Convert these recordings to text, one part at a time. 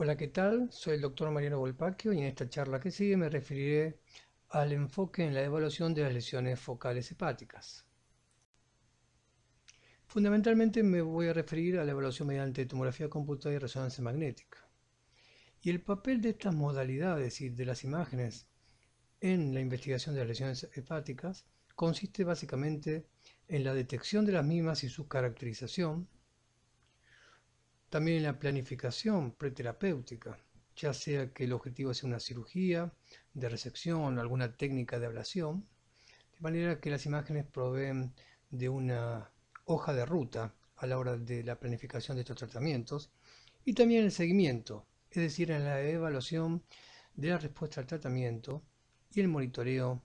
Hola, ¿qué tal? Soy el doctor Mariano Volpacchio y en esta charla que sigue me referiré al enfoque en la evaluación de las lesiones focales hepáticas. Fundamentalmente me voy a referir a la evaluación mediante tomografía computada y resonancia magnética. Y el papel de estas modalidades y de las imágenes en la investigación de las lesiones hepáticas consiste básicamente en la detección de las mismas y su caracterización, también en la planificación preterapéutica, ya sea que el objetivo sea una cirugía de recepción o alguna técnica de ablación, de manera que las imágenes proveen de una hoja de ruta a la hora de la planificación de estos tratamientos y también el seguimiento, es decir, en la evaluación de la respuesta al tratamiento y el monitoreo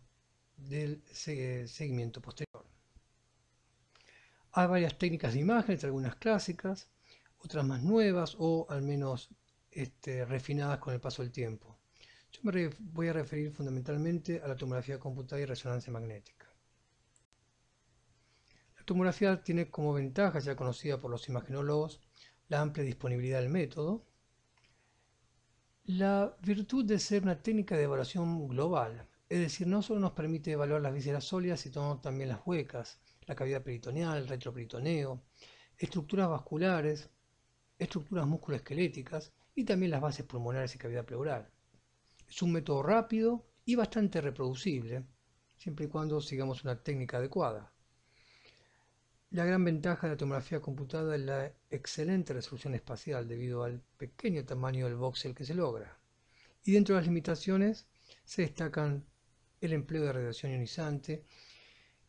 del eh, seguimiento posterior. Hay varias técnicas de imágenes, algunas clásicas, otras más nuevas o al menos este, refinadas con el paso del tiempo. Yo me voy a referir fundamentalmente a la tomografía computada y resonancia magnética. La tomografía tiene como ventaja, ya conocida por los imaginólogos, la amplia disponibilidad del método, la virtud de ser una técnica de evaluación global, es decir, no solo nos permite evaluar las vísceras sólidas, sino también las huecas, la cavidad peritoneal, el retroperitoneo, estructuras vasculares, estructuras musculoesqueléticas y también las bases pulmonares y cavidad pleural. Es un método rápido y bastante reproducible, siempre y cuando sigamos una técnica adecuada. La gran ventaja de la tomografía computada es la excelente resolución espacial debido al pequeño tamaño del voxel que se logra. Y dentro de las limitaciones se destacan el empleo de radiación ionizante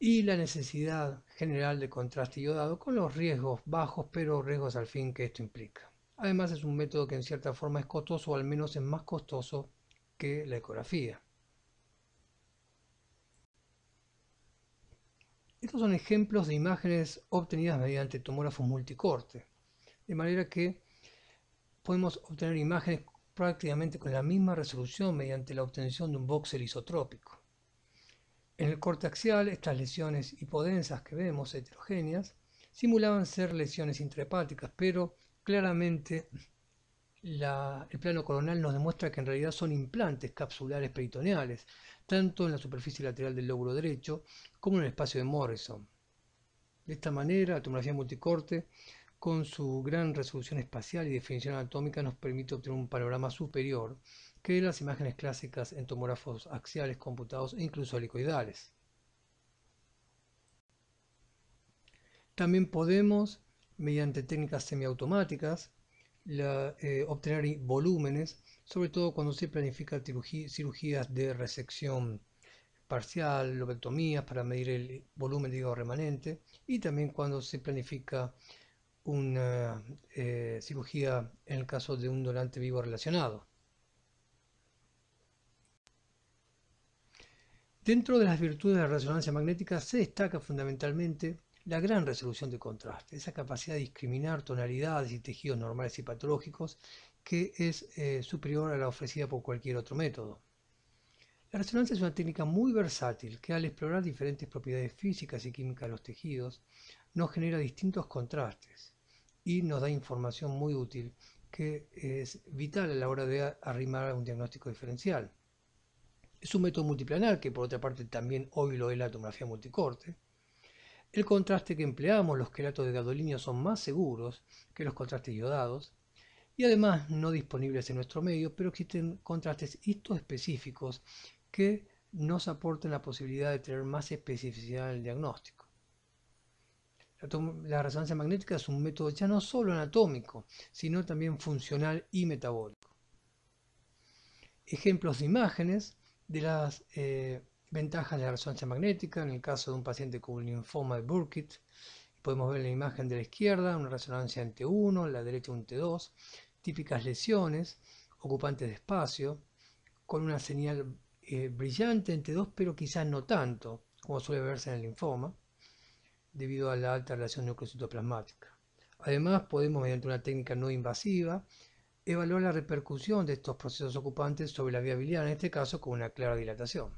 y la necesidad general de contraste iodado con los riesgos bajos pero riesgos al fin que esto implica. Además es un método que en cierta forma es costoso o al menos es más costoso que la ecografía. Estos son ejemplos de imágenes obtenidas mediante tomógrafos multicorte, de manera que podemos obtener imágenes prácticamente con la misma resolución mediante la obtención de un voxel isotrópico. En el corte axial, estas lesiones hipodensas que vemos, heterogéneas, simulaban ser lesiones intrahepáticas, pero claramente el plano coronal nos demuestra que en realidad son implantes capsulares peritoneales, tanto en la superficie lateral del lóbulo derecho como en el espacio de Morrison. De esta manera, la tomografía multicorte, con su gran resolución espacial y definición anatómica, nos permite obtener un panorama superior que las imágenes clásicas en tomógrafos axiales computados e incluso helicoidales. También podemos, mediante técnicas semiautomáticas, eh, obtener volúmenes, sobre todo cuando se planifica cirugías de resección parcial, lobectomías para medir el volumen de remanente y también cuando se planifica una eh, cirugía en el caso de un donante vivo relacionado. Dentro de las virtudes de la resonancia magnética se destaca fundamentalmente la gran resolución de contraste, esa capacidad de discriminar tonalidades y tejidos normales y patológicos que es eh, superior a la ofrecida por cualquier otro método. La resonancia es una técnica muy versátil que al explorar diferentes propiedades físicas y químicas de los tejidos nos genera distintos contrastes y nos da información muy útil que es vital a la hora de arrimar un diagnóstico diferencial. Es un método multiplanar que por otra parte también hoy lo es la tomografía multicorte. El contraste que empleamos, los queratos de gadolinio son más seguros que los contrastes iodados y además no disponibles en nuestro medio, pero existen contrastes histoespecíficos que nos aportan la posibilidad de tener más especificidad en el diagnóstico. La, resonancia magnética es un método ya no solo anatómico, sino también funcional y metabólico. Ejemplos de imágenes de las eh, ventajas de la resonancia magnética en el caso de un paciente con un linfoma de Burkitt. Podemos ver en la imagen de la izquierda una resonancia en T1, en la derecha un T2, típicas lesiones, ocupantes de espacio, con una señal eh, brillante en T2 pero quizás no tanto, como suele verse en el linfoma, debido a la alta relación nucleocitoplasmática. Además podemos mediante una técnica no invasiva evaluar la repercusión de estos procesos ocupantes sobre la viabilidad, en este caso con una clara dilatación.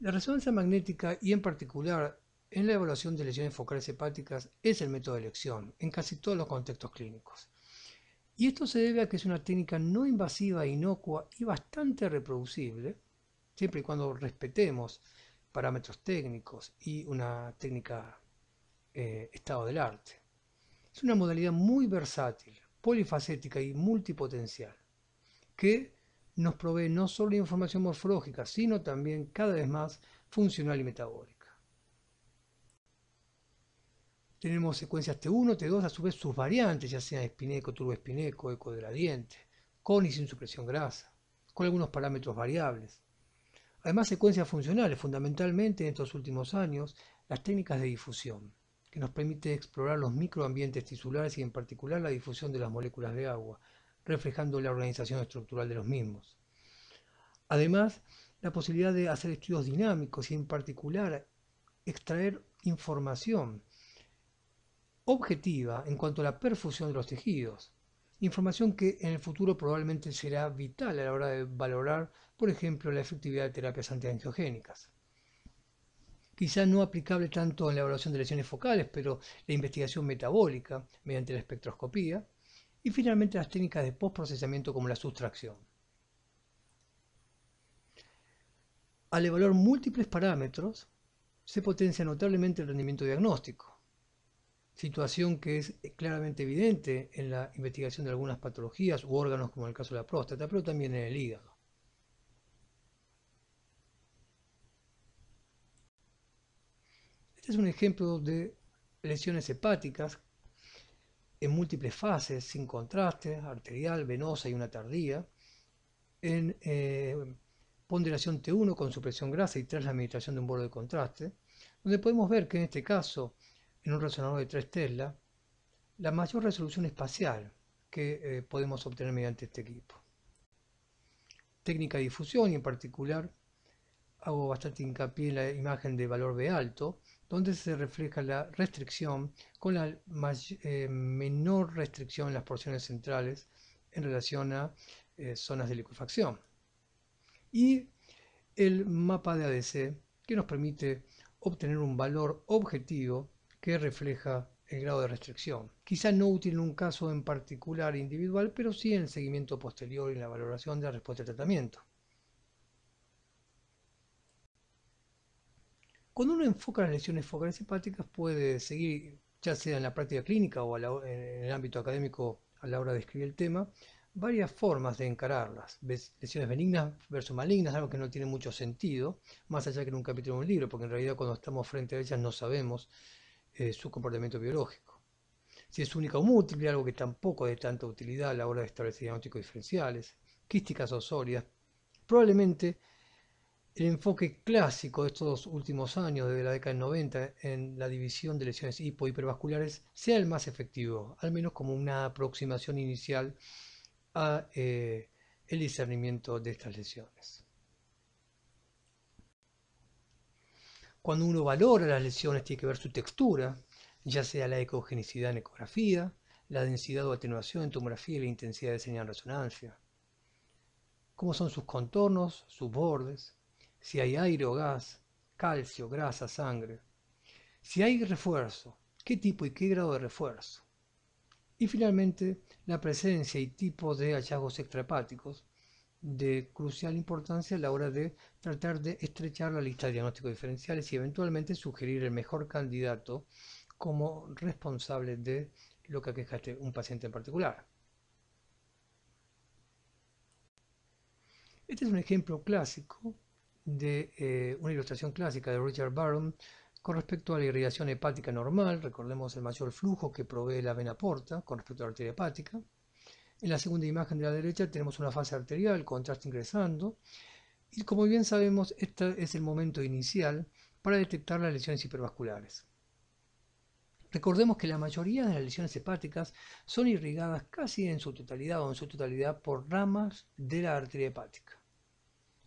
La resonancia magnética y en particular en la evaluación de lesiones focales hepáticas es el método de elección en casi todos los contextos clínicos. Y esto se debe a que es una técnica no invasiva, inocua y bastante reproducible, siempre y cuando respetemos parámetros técnicos y una técnica eh, estado del arte. Es una modalidad muy versátil, polifacética y multipotencial, que nos provee no solo información morfológica, sino también cada vez más funcional y metabólica. Tenemos secuencias T1, T2, a su vez sus variantes, ya sean espineco, turboespineco, ecodradiente, con y sin supresión grasa, con algunos parámetros variables. Además, secuencias funcionales, fundamentalmente en estos últimos años, las técnicas de difusión que nos permite explorar los microambientes tisulares y en particular la difusión de las moléculas de agua, reflejando la organización estructural de los mismos. Además, la posibilidad de hacer estudios dinámicos y en particular extraer información objetiva en cuanto a la perfusión de los tejidos, información que en el futuro probablemente será vital a la hora de valorar, por ejemplo, la efectividad de terapias antiangiogénicas quizá no aplicable tanto en la evaluación de lesiones focales, pero la investigación metabólica mediante la espectroscopía, y finalmente las técnicas de postprocesamiento como la sustracción. Al evaluar múltiples parámetros, se potencia notablemente el rendimiento diagnóstico, situación que es claramente evidente en la investigación de algunas patologías u órganos como en el caso de la próstata, pero también en el hígado. Este es un ejemplo de lesiones hepáticas en múltiples fases, sin contraste, arterial, venosa y una tardía, en eh, ponderación T1 con supresión grasa y tras la administración de un bolo de contraste, donde podemos ver que en este caso, en un resonador de 3 Tesla, la mayor resolución espacial que eh, podemos obtener mediante este equipo. Técnica de difusión y en particular hago bastante hincapié en la imagen de valor B alto, donde se refleja la restricción con la eh, menor restricción en las porciones centrales en relación a eh, zonas de liquefacción. Y el mapa de ADC que nos permite obtener un valor objetivo que refleja el grado de restricción. Quizá no útil en un caso en particular individual, pero sí en el seguimiento posterior y en la valoración de la respuesta de tratamiento. Cuando uno enfoca las lesiones focales hepáticas puede seguir, ya sea en la práctica clínica o en el ámbito académico a la hora de escribir el tema, varias formas de encararlas. Lesiones benignas versus malignas, algo que no tiene mucho sentido, más allá que en un capítulo de un libro, porque en realidad cuando estamos frente a ellas no sabemos eh, su comportamiento biológico. Si es única o múltiple, algo que tampoco es de tanta utilidad a la hora de establecer diagnósticos diferenciales, quísticas o sólidas, probablemente el enfoque clásico de estos últimos años, desde la década del 90, en la división de lesiones hipohipervasculares sea el más efectivo, al menos como una aproximación inicial a eh, el discernimiento de estas lesiones. Cuando uno valora las lesiones tiene que ver su textura, ya sea la ecogenicidad en ecografía, la densidad o atenuación en tomografía y la intensidad de señal en resonancia. Cómo son sus contornos, sus bordes, si hay aire o gas, calcio, grasa, sangre. Si hay refuerzo, qué tipo y qué grado de refuerzo. Y finalmente, la presencia y tipo de hallazgos extrahepáticos, de crucial importancia a la hora de tratar de estrechar la lista de diagnósticos diferenciales y eventualmente sugerir el mejor candidato como responsable de lo que aqueja este, un paciente en particular. Este es un ejemplo clásico de eh, una ilustración clásica de Richard Barron con respecto a la irrigación hepática normal, recordemos el mayor flujo que provee la vena porta con respecto a la arteria hepática. En la segunda imagen de la derecha tenemos una fase arterial, contraste ingresando, y como bien sabemos, este es el momento inicial para detectar las lesiones hipervasculares. Recordemos que la mayoría de las lesiones hepáticas son irrigadas casi en su totalidad o en su totalidad por ramas de la arteria hepática.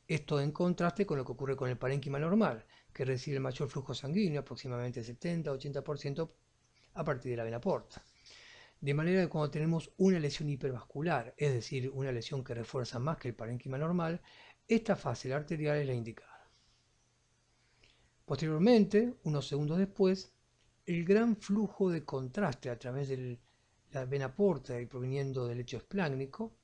Esto en contraste con lo que ocurre con el parénquima normal, que recibe el mayor flujo sanguíneo, aproximadamente 70-80% a partir de la vena porta. De manera que cuando tenemos una lesión hipervascular, es decir, una lesión que refuerza más que el parénquima normal, esta fase arterial es la indicada. Posteriormente, unos segundos después, el gran flujo de contraste a través de la vena porta y proviniendo del lecho esplácnico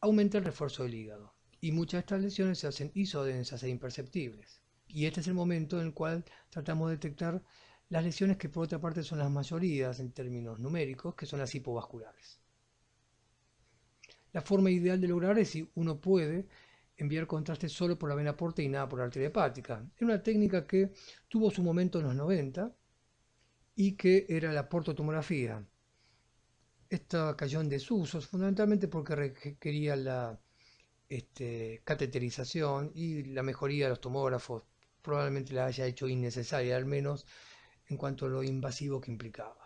aumenta el refuerzo del hígado y muchas de estas lesiones se hacen isodensas e imperceptibles. Y este es el momento en el cual tratamos de detectar las lesiones que por otra parte son las mayorías en términos numéricos, que son las hipovasculares. La forma ideal de lograr es si uno puede enviar contraste solo por la vena porte y nada por la arteria hepática. Es una técnica que tuvo su momento en los 90 y que era la portotomografía. Esta cayó en desuso fundamentalmente porque requería la este, cateterización y la mejoría de los tomógrafos probablemente la haya hecho innecesaria, al menos en cuanto a lo invasivo que implicaba.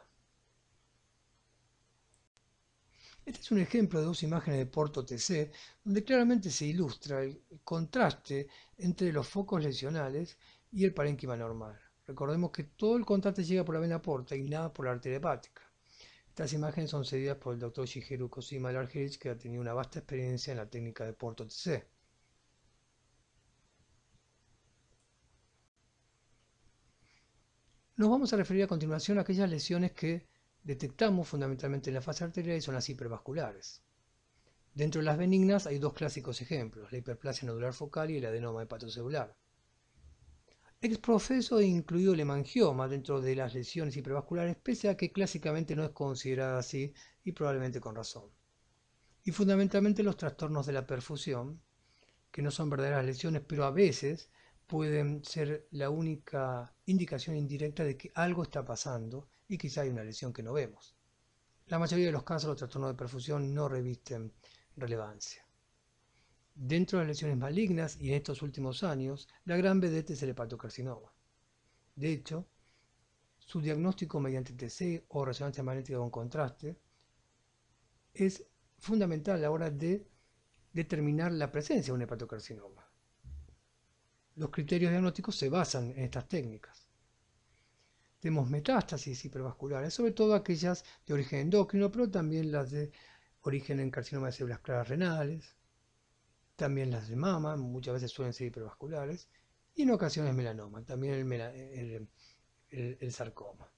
Este es un ejemplo de dos imágenes de Porto TC, donde claramente se ilustra el contraste entre los focos lesionales y el parénquima normal. Recordemos que todo el contraste llega por la vena porta y nada por la arteria hepática. Estas imágenes son cedidas por el Dr. Shigeru Kosima Largerich, que ha tenido una vasta experiencia en la técnica de Porto TC. Nos vamos a referir a continuación a aquellas lesiones que detectamos fundamentalmente en la fase arterial y son las hipervasculares. Dentro de las benignas hay dos clásicos ejemplos, la hiperplasia nodular focal y el adenoma hepatocelular. Exprofeso e incluido el hemangioma dentro de las lesiones hipervasculares, pese a que clásicamente no es considerada así y probablemente con razón. Y fundamentalmente los trastornos de la perfusión, que no son verdaderas lesiones, pero a veces pueden ser la única indicación indirecta de que algo está pasando y quizá hay una lesión que no vemos. La mayoría de los casos los trastornos de perfusión no revisten relevancia. Dentro de las lesiones malignas y en estos últimos años, la gran vedette es el hepatocarcinoma. De hecho, su diagnóstico mediante TC o resonancia magnética con contraste es fundamental a la hora de determinar la presencia de un hepatocarcinoma. Los criterios diagnósticos se basan en estas técnicas. Tenemos metástasis hipervasculares, sobre todo aquellas de origen endocrino, pero también las de origen en carcinoma de células claras renales, también las de mama, muchas veces suelen ser hipervasculares, y en ocasiones melanoma, también el, sarcoma.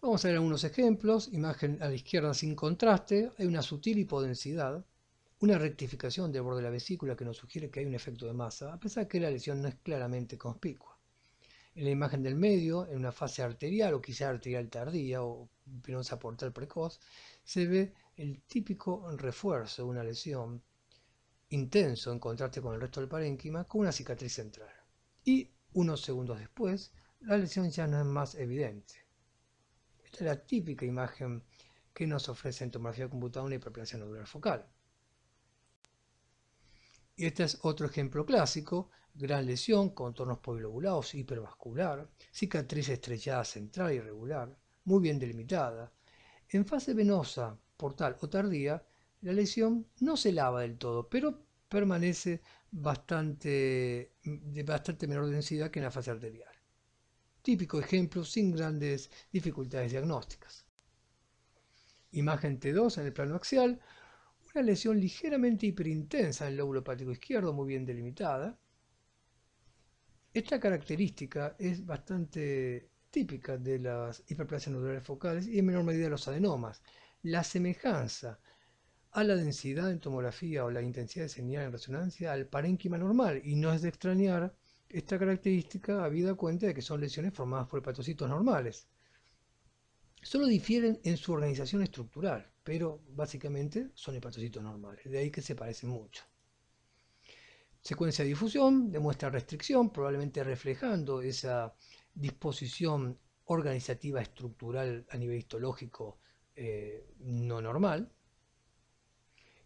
Vamos a ver algunos ejemplos, imagen a la izquierda sin contraste, hay una sutil hipodensidad, una rectificación del borde de la vesícula que nos sugiere que hay un efecto de masa, a pesar de que la lesión no es claramente conspicua. En la imagen del medio, en una fase arterial o quizá arterial tardía o venosa portal precoz, se ve el típico refuerzo de una lesión intenso en contraste con el resto del parénquima con una cicatriz central. Y unos segundos después, la lesión ya no es más evidente. Esta es la típica imagen que nos ofrece en tomografía computada una hiperplasia nodular focal. Y este es otro ejemplo clásico, gran lesión, contornos polilobulados, hipervascular, cicatriz estrellada central irregular, muy bien delimitada. En fase venosa, portal o tardía, la lesión no se lava del todo, pero permanece bastante, de bastante menor densidad que en la fase arterial. Típico ejemplo sin grandes dificultades diagnósticas. Imagen T2 en el plano axial, una lesión ligeramente hiperintensa en el lóbulo hepático izquierdo, muy bien delimitada. Esta característica es bastante típica de las hiperplasias nodulares focales y en menor medida de los adenomas la semejanza a la densidad en tomografía o la intensidad de señal en resonancia al parénquima normal y no es de extrañar esta característica habida cuenta de que son lesiones formadas por hepatocitos normales. Solo difieren en su organización estructural, pero básicamente son hepatocitos normales, de ahí que se parecen mucho. Secuencia de difusión demuestra restricción, probablemente reflejando esa disposición organizativa estructural a nivel histológico eh, no normal.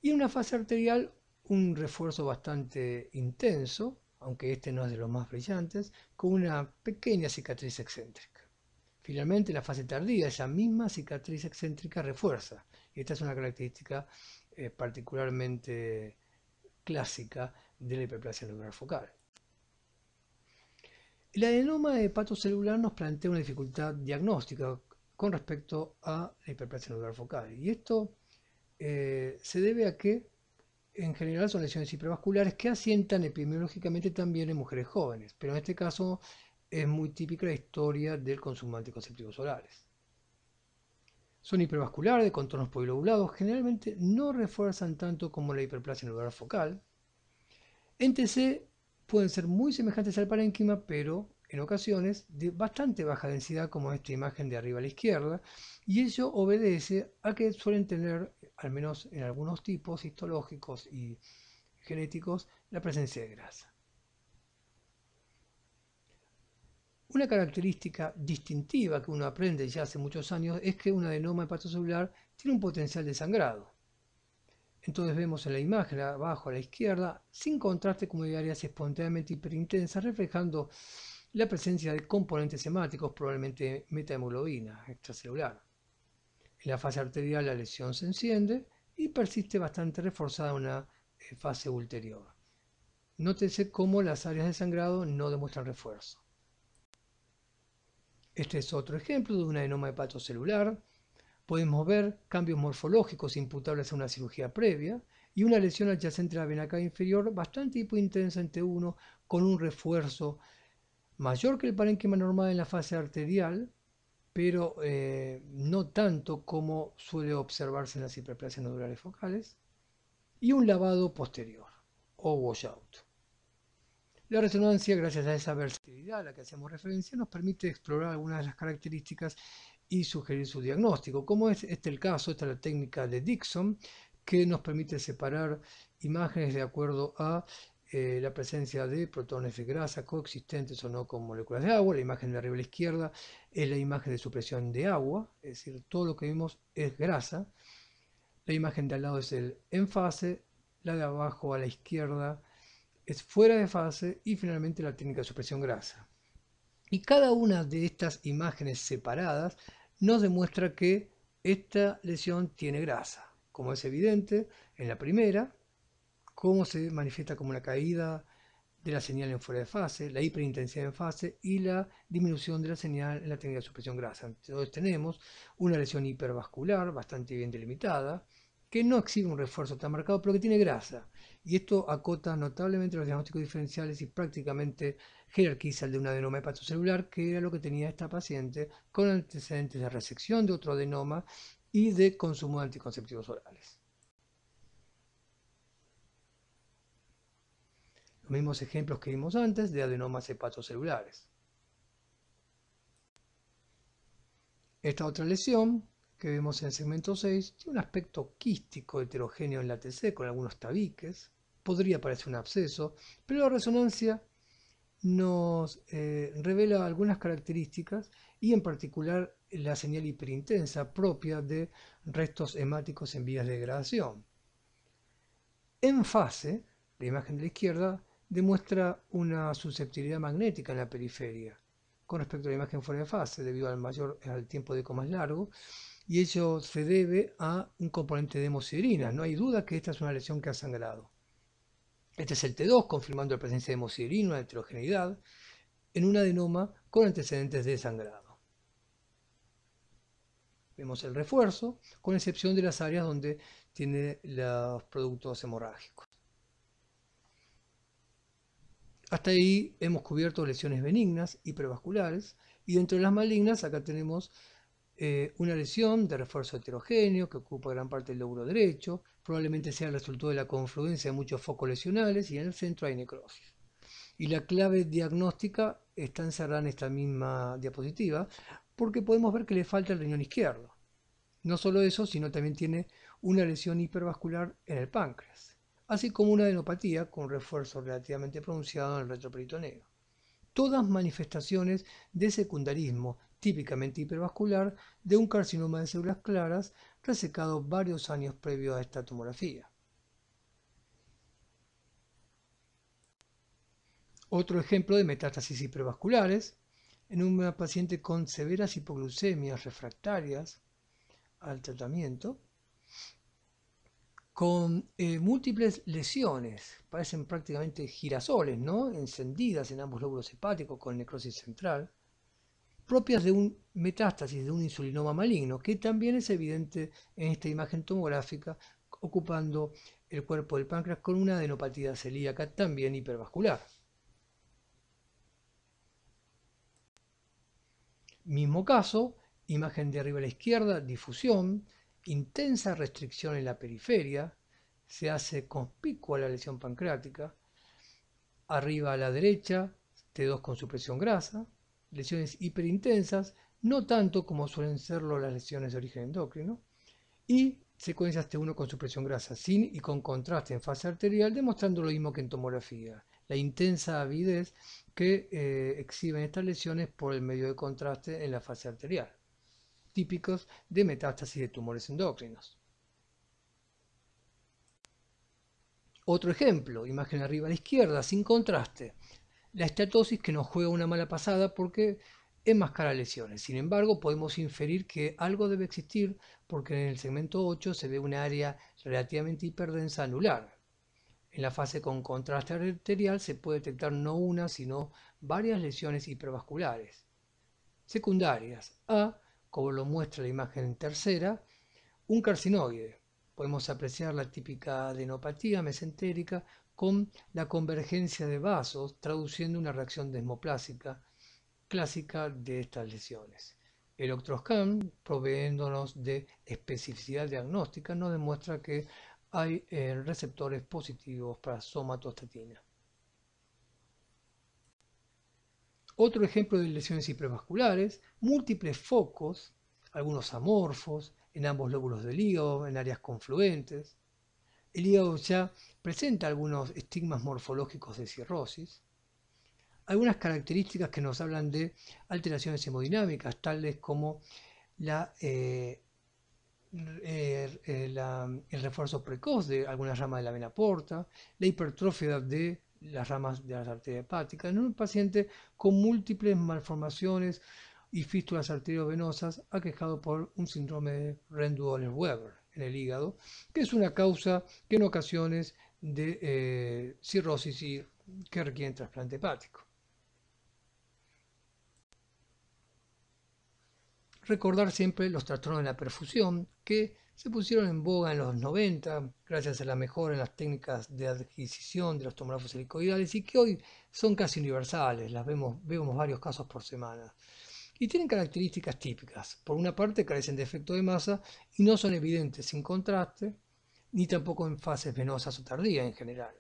Y en una fase arterial un refuerzo bastante intenso, aunque este no es de los más brillantes, con una pequeña cicatriz excéntrica. Finalmente, en la fase tardía, esa misma cicatriz excéntrica refuerza. Y esta es una característica eh, particularmente clásica de la hiperplasia neural focal. El adenoma hepatocelular nos plantea una dificultad diagnóstica con respecto a la hiperplasia nodular focal. Y esto eh, se debe a que en general son lesiones hipervasculares que asientan epidemiológicamente también en mujeres jóvenes, pero en este caso es muy típica la historia del consumo de anticonceptivos orales. Son hipervasculares, de contornos polilobulados, generalmente no refuerzan tanto como la hiperplasia nodular focal. En TC pueden ser muy semejantes al parénquima, pero en ocasiones de bastante baja densidad como esta imagen de arriba a la izquierda y ello obedece a que suelen tener, al menos en algunos tipos histológicos y genéticos, la presencia de grasa. Una característica distintiva que uno aprende ya hace muchos años es que una adenoma hepatocelular tiene un potencial de sangrado. Entonces vemos en la imagen abajo a la izquierda, sin contraste, como diarias áreas espontáneamente hiperintensas, reflejando la presencia de componentes hemáticos, probablemente metahemoglobina extracelular. En la fase arterial la lesión se enciende y persiste bastante reforzada en una eh, fase ulterior. Nótese cómo las áreas de sangrado no demuestran refuerzo. Este es otro ejemplo de un enoma hepatocelular. Podemos ver cambios morfológicos imputables a una cirugía previa y una lesión adyacente a la vena cava inferior bastante hipointensa en T1 con un refuerzo mayor que el parénquima normal en la fase arterial, pero eh, no tanto como suele observarse en las hiperplasias nodulares focales, y un lavado posterior o washout. La resonancia, gracias a esa versatilidad a la que hacemos referencia, nos permite explorar algunas de las características y sugerir su diagnóstico. Como es este el caso, esta es la técnica de Dixon, que nos permite separar imágenes de acuerdo a eh, la presencia de protones de grasa coexistentes o no con moléculas de agua, la imagen de arriba a la izquierda es la imagen de supresión de agua, es decir, todo lo que vimos es grasa, la imagen de al lado es el en fase, la de abajo a la izquierda es fuera de fase y finalmente la técnica de supresión grasa. Y cada una de estas imágenes separadas nos demuestra que esta lesión tiene grasa. Como es evidente, en la primera cómo se manifiesta como la caída de la señal en fuera de fase, la hiperintensidad en fase y la disminución de la señal en la técnica de supresión grasa. Entonces tenemos una lesión hipervascular bastante bien delimitada, que no exhibe un refuerzo tan marcado, pero que tiene grasa. Y esto acota notablemente los diagnósticos diferenciales y prácticamente jerarquiza el de un adenoma hepatocelular, que era lo que tenía esta paciente, con antecedentes de resección de otro adenoma y de consumo de anticonceptivos orales. mismos ejemplos que vimos antes de adenomas hepatocelulares. Esta otra lesión que vemos en el segmento 6 tiene un aspecto quístico heterogéneo en la TC con algunos tabiques. Podría parecer un absceso, pero la resonancia nos eh, revela algunas características y en particular la señal hiperintensa propia de restos hemáticos en vías de degradación. En fase, la imagen de la izquierda, demuestra una susceptibilidad magnética en la periferia con respecto a la imagen fuera de fase debido al, mayor, al tiempo de eco más largo y ello se debe a un componente de hemosiderina. No hay duda que esta es una lesión que ha sangrado. Este es el T2 confirmando la presencia de hemosiderina, una heterogeneidad, en un adenoma con antecedentes de sangrado. Vemos el refuerzo, con excepción de las áreas donde tiene los productos hemorrágicos. Hasta ahí hemos cubierto lesiones benignas y prevasculares y las malignas acá tenemos eh, una lesión de refuerzo heterogéneo que ocupa gran parte del lóbulo derecho, probablemente sea el resultado de la confluencia de muchos focos lesionales y en el centro hay necrosis. Y la clave diagnóstica está encerrada en esta misma diapositiva porque podemos ver que le falta el riñón izquierdo. No solo eso, sino también tiene una lesión hipervascular en el páncreas así como una adenopatía con refuerzo relativamente pronunciado en el retroperitoneo. Todas manifestaciones de secundarismo típicamente hipervascular de un carcinoma de células claras resecado varios años previo a esta tomografía. Otro ejemplo de metástasis hipervasculares en un paciente con severas hipoglucemias refractarias al tratamiento con eh, múltiples lesiones, parecen prácticamente girasoles, ¿no? encendidas en ambos lóbulos hepáticos con necrosis central, propias de un metástasis, de un insulinoma maligno, que también es evidente en esta imagen tomográfica, ocupando el cuerpo del páncreas con una adenopatía celíaca también hipervascular. Mismo caso, imagen de arriba a la izquierda, difusión, intensa restricción en la periferia, se hace conspicua la lesión pancreática, arriba a la derecha, T2 con supresión grasa, lesiones hiperintensas, no tanto como suelen serlo las lesiones de origen endocrino, y secuencias T1 con supresión grasa, sin y con contraste en fase arterial, demostrando lo mismo que en tomografía, la intensa avidez que eh, exhiben estas lesiones por el medio de contraste en la fase arterial típicos de metástasis de tumores endócrinos. Otro ejemplo, imagen arriba a la izquierda, sin contraste. La estatosis que nos juega una mala pasada porque enmascara lesiones. Sin embargo, podemos inferir que algo debe existir porque en el segmento 8 se ve una área relativamente hiperdensa anular. En la fase con contraste arterial se puede detectar no una, sino varias lesiones hipervasculares secundarias a como lo muestra la imagen tercera, un carcinoide. Podemos apreciar la típica adenopatía mesentérica con la convergencia de vasos, traduciendo una reacción desmoplásica clásica de estas lesiones. El Octroscan, proveéndonos de especificidad diagnóstica, nos demuestra que hay eh, receptores positivos para somatostatina. Otro ejemplo de lesiones hipervasculares, múltiples focos, algunos amorfos, en ambos lóbulos del hígado, en áreas confluentes. El hígado ya presenta algunos estigmas morfológicos de cirrosis. Algunas características que nos hablan de alteraciones hemodinámicas, tales como la, eh, eh, eh, el refuerzo precoz de algunas ramas de la vena porta, la hipertrofia de las ramas de las arterias hepáticas. En un paciente con múltiples malformaciones y fístulas arteriovenosas aquejado por un síndrome de rendu weber en el hígado, que es una causa que en ocasiones de eh, cirrosis y que requieren trasplante hepático. Recordar siempre los trastornos de la perfusión, que se pusieron en boga en los 90 gracias a la mejora en las técnicas de adquisición de los tomógrafos helicoidales y que hoy son casi universales, las vemos, vemos varios casos por semana. Y tienen características típicas. Por una parte carecen de efecto de masa y no son evidentes sin contraste, ni tampoco en fases venosas o tardías en general.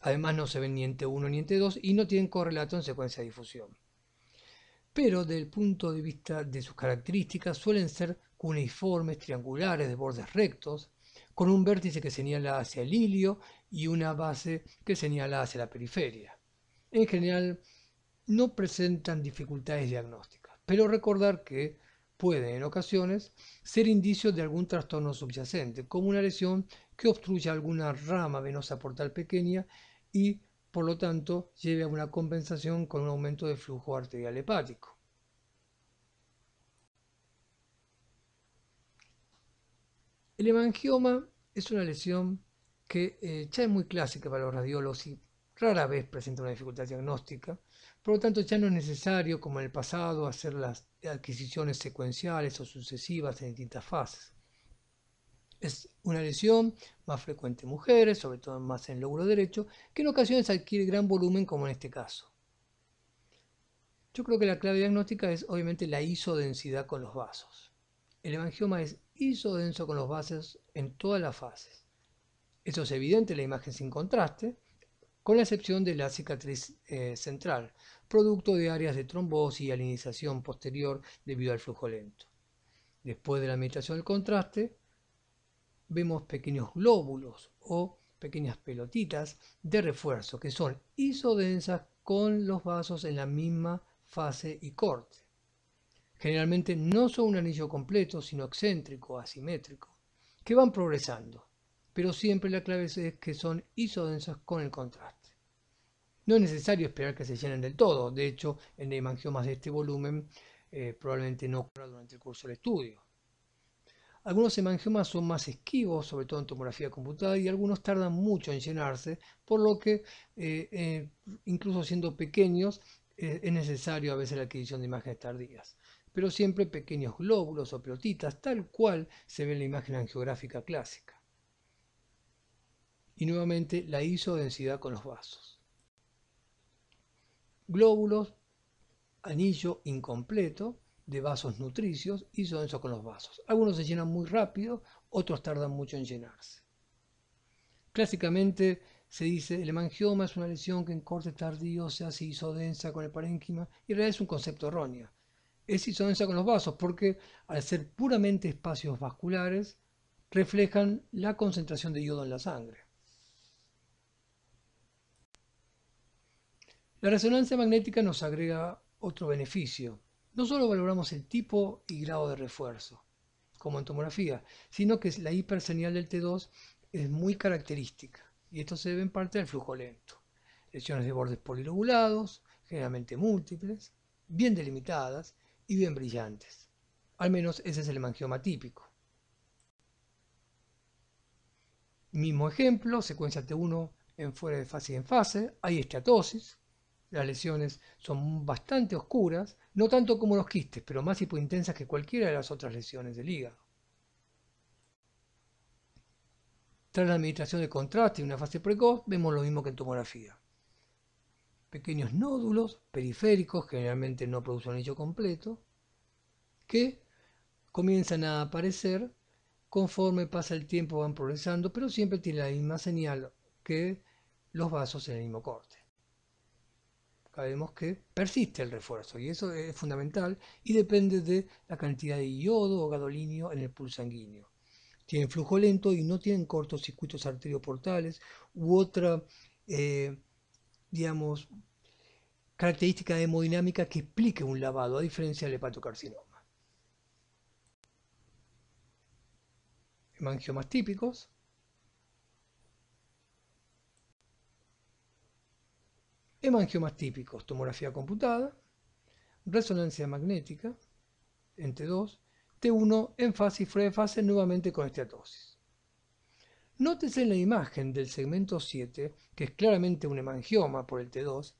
Además no se ven ni en T1 ni en T2 y no tienen correlato en secuencia de difusión. Pero del punto de vista de sus características suelen ser cuneiformes, triangulares, de bordes rectos, con un vértice que señala hacia el hilio y una base que señala hacia la periferia. En general, no presentan dificultades diagnósticas, pero recordar que pueden en ocasiones ser indicios de algún trastorno subyacente, como una lesión que obstruya alguna rama venosa portal pequeña y, por lo tanto, lleve a una compensación con un aumento de flujo arterial hepático. El hemangioma es una lesión que eh, ya es muy clásica para los radiólogos y rara vez presenta una dificultad diagnóstica. Por lo tanto, ya no es necesario, como en el pasado, hacer las adquisiciones secuenciales o sucesivas en distintas fases. Es una lesión más frecuente en mujeres, sobre todo más en el derecho, que en ocasiones adquiere gran volumen, como en este caso. Yo creo que la clave diagnóstica es obviamente la isodensidad con los vasos. El hemangioma es isodenso con los vasos en todas las fases. Esto es evidente en la imagen sin contraste, con la excepción de la cicatriz eh, central, producto de áreas de trombosis y alinización posterior debido al flujo lento. Después de la meditación del contraste, vemos pequeños glóbulos o pequeñas pelotitas de refuerzo que son isodensas con los vasos en la misma fase y corte generalmente no son un anillo completo, sino excéntrico, asimétrico, que van progresando, pero siempre la clave es que son isodensas con el contraste. No es necesario esperar que se llenen del todo, de hecho, en hemangiomas de este volumen eh, probablemente no ocurra durante el curso del estudio. Algunos hemangiomas son más esquivos, sobre todo en tomografía computada, y algunos tardan mucho en llenarse, por lo que, eh, eh, incluso siendo pequeños, es necesario a veces la adquisición de imágenes tardías pero siempre pequeños glóbulos o pelotitas, tal cual se ve en la imagen angiográfica clásica. Y nuevamente la isodensidad con los vasos. Glóbulos, anillo incompleto de vasos nutricios, isodensos con los vasos. Algunos se llenan muy rápido, otros tardan mucho en llenarse. Clásicamente se dice el hemangioma es una lesión que en corte tardío se hace isodensa con el parénquima y en realidad es un concepto erróneo es insonencia con los vasos, porque al ser puramente espacios vasculares, reflejan la concentración de yodo en la sangre. La resonancia magnética nos agrega otro beneficio. No solo valoramos el tipo y grado de refuerzo, como en tomografía, sino que la hipersenial del T2 es muy característica, y esto se debe en parte al flujo lento. Lesiones de bordes polilobulados, generalmente múltiples, bien delimitadas, y bien brillantes. Al menos ese es el mangioma típico. Mismo ejemplo, secuencia T1 en fuera de fase y en fase, hay esteatosis, las lesiones son bastante oscuras, no tanto como los quistes, pero más hipointensas que cualquiera de las otras lesiones del hígado. Tras la administración de contraste y una fase precoz, vemos lo mismo que en tomografía pequeños nódulos periféricos, generalmente no producen anillo completo, que comienzan a aparecer conforme pasa el tiempo, van progresando, pero siempre tienen la misma señal que los vasos en el mismo corte. Sabemos que persiste el refuerzo y eso es fundamental y depende de la cantidad de yodo o gadolinio en el pulso sanguíneo. Tienen flujo lento y no tienen cortos circuitos arterioportales u otra eh, digamos, característica hemodinámica que explique un lavado, a diferencia del hepatocarcinoma. Hemangiomas típicos. Hemangiomas típicos, tomografía computada, resonancia magnética, t 2, T1 en fase y fuera de fase nuevamente con esteatosis. Nótese en la imagen del segmento 7, que es claramente un hemangioma por el T2,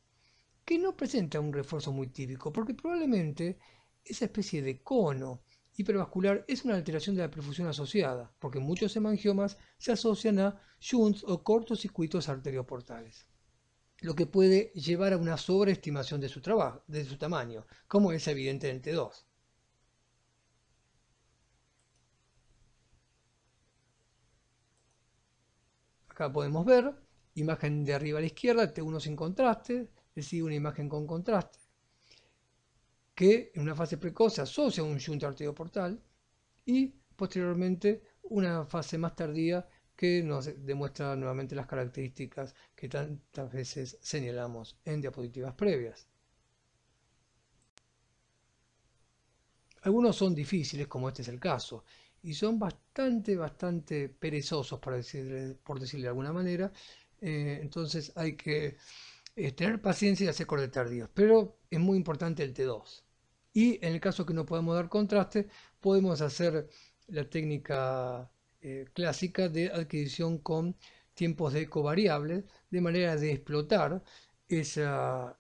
que no presenta un refuerzo muy típico, porque probablemente esa especie de cono hipervascular es una alteración de la perfusión asociada, porque muchos hemangiomas se asocian a shunts o cortos circuitos arterioportales, lo que puede llevar a una sobreestimación de su, de su tamaño, como es evidente en el T2. Acá podemos ver, imagen de arriba a la izquierda, T1 sin contraste, es decir, una imagen con contraste, que en una fase precoz se asocia a un Junter arterioportal y posteriormente una fase más tardía que nos demuestra nuevamente las características que tantas veces señalamos en diapositivas previas. Algunos son difíciles, como este es el caso, y son bastante, bastante perezosos, por decirle de alguna manera. Eh, entonces hay que eh, tener paciencia y hacer cortes tardíos. Pero es muy importante el T2. Y en el caso que no podamos dar contraste, podemos hacer la técnica eh, clásica de adquisición con tiempos de eco variables de manera de explotar esa,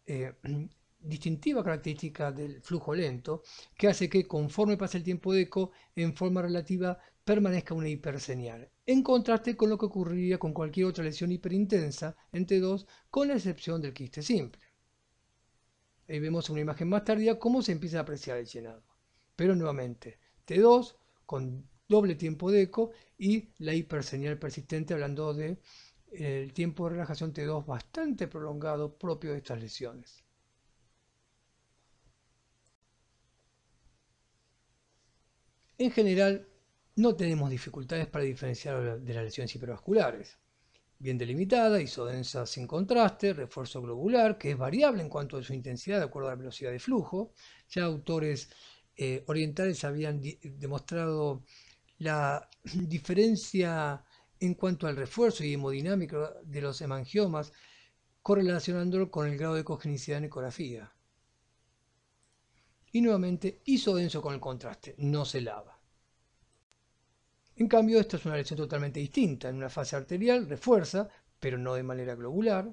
distintiva característica del flujo lento que hace que conforme pasa el tiempo de eco, en forma relativa permanezca una hiperseñal, en contraste con lo que ocurriría con cualquier otra lesión hiperintensa en T2, con la excepción del quiste simple. Ahí vemos una imagen más tardía cómo se empieza a apreciar el llenado. Pero nuevamente, T2 con doble tiempo de eco y la hiperseñal persistente hablando de eh, el tiempo de relajación T2 bastante prolongado propio de estas lesiones. En general, no tenemos dificultades para diferenciar de las lesiones hipervasculares. Bien delimitada, isodensa sin contraste, refuerzo globular, que es variable en cuanto a su intensidad de acuerdo a la velocidad de flujo. Ya autores eh, orientales habían demostrado la diferencia en cuanto al refuerzo y hemodinámico de los hemangiomas, correlacionándolo con el grado de cogenicidad en ecografía y nuevamente hizo denso con el contraste, no se lava. En cambio, esta es una lesión totalmente distinta. En una fase arterial refuerza, pero no de manera globular,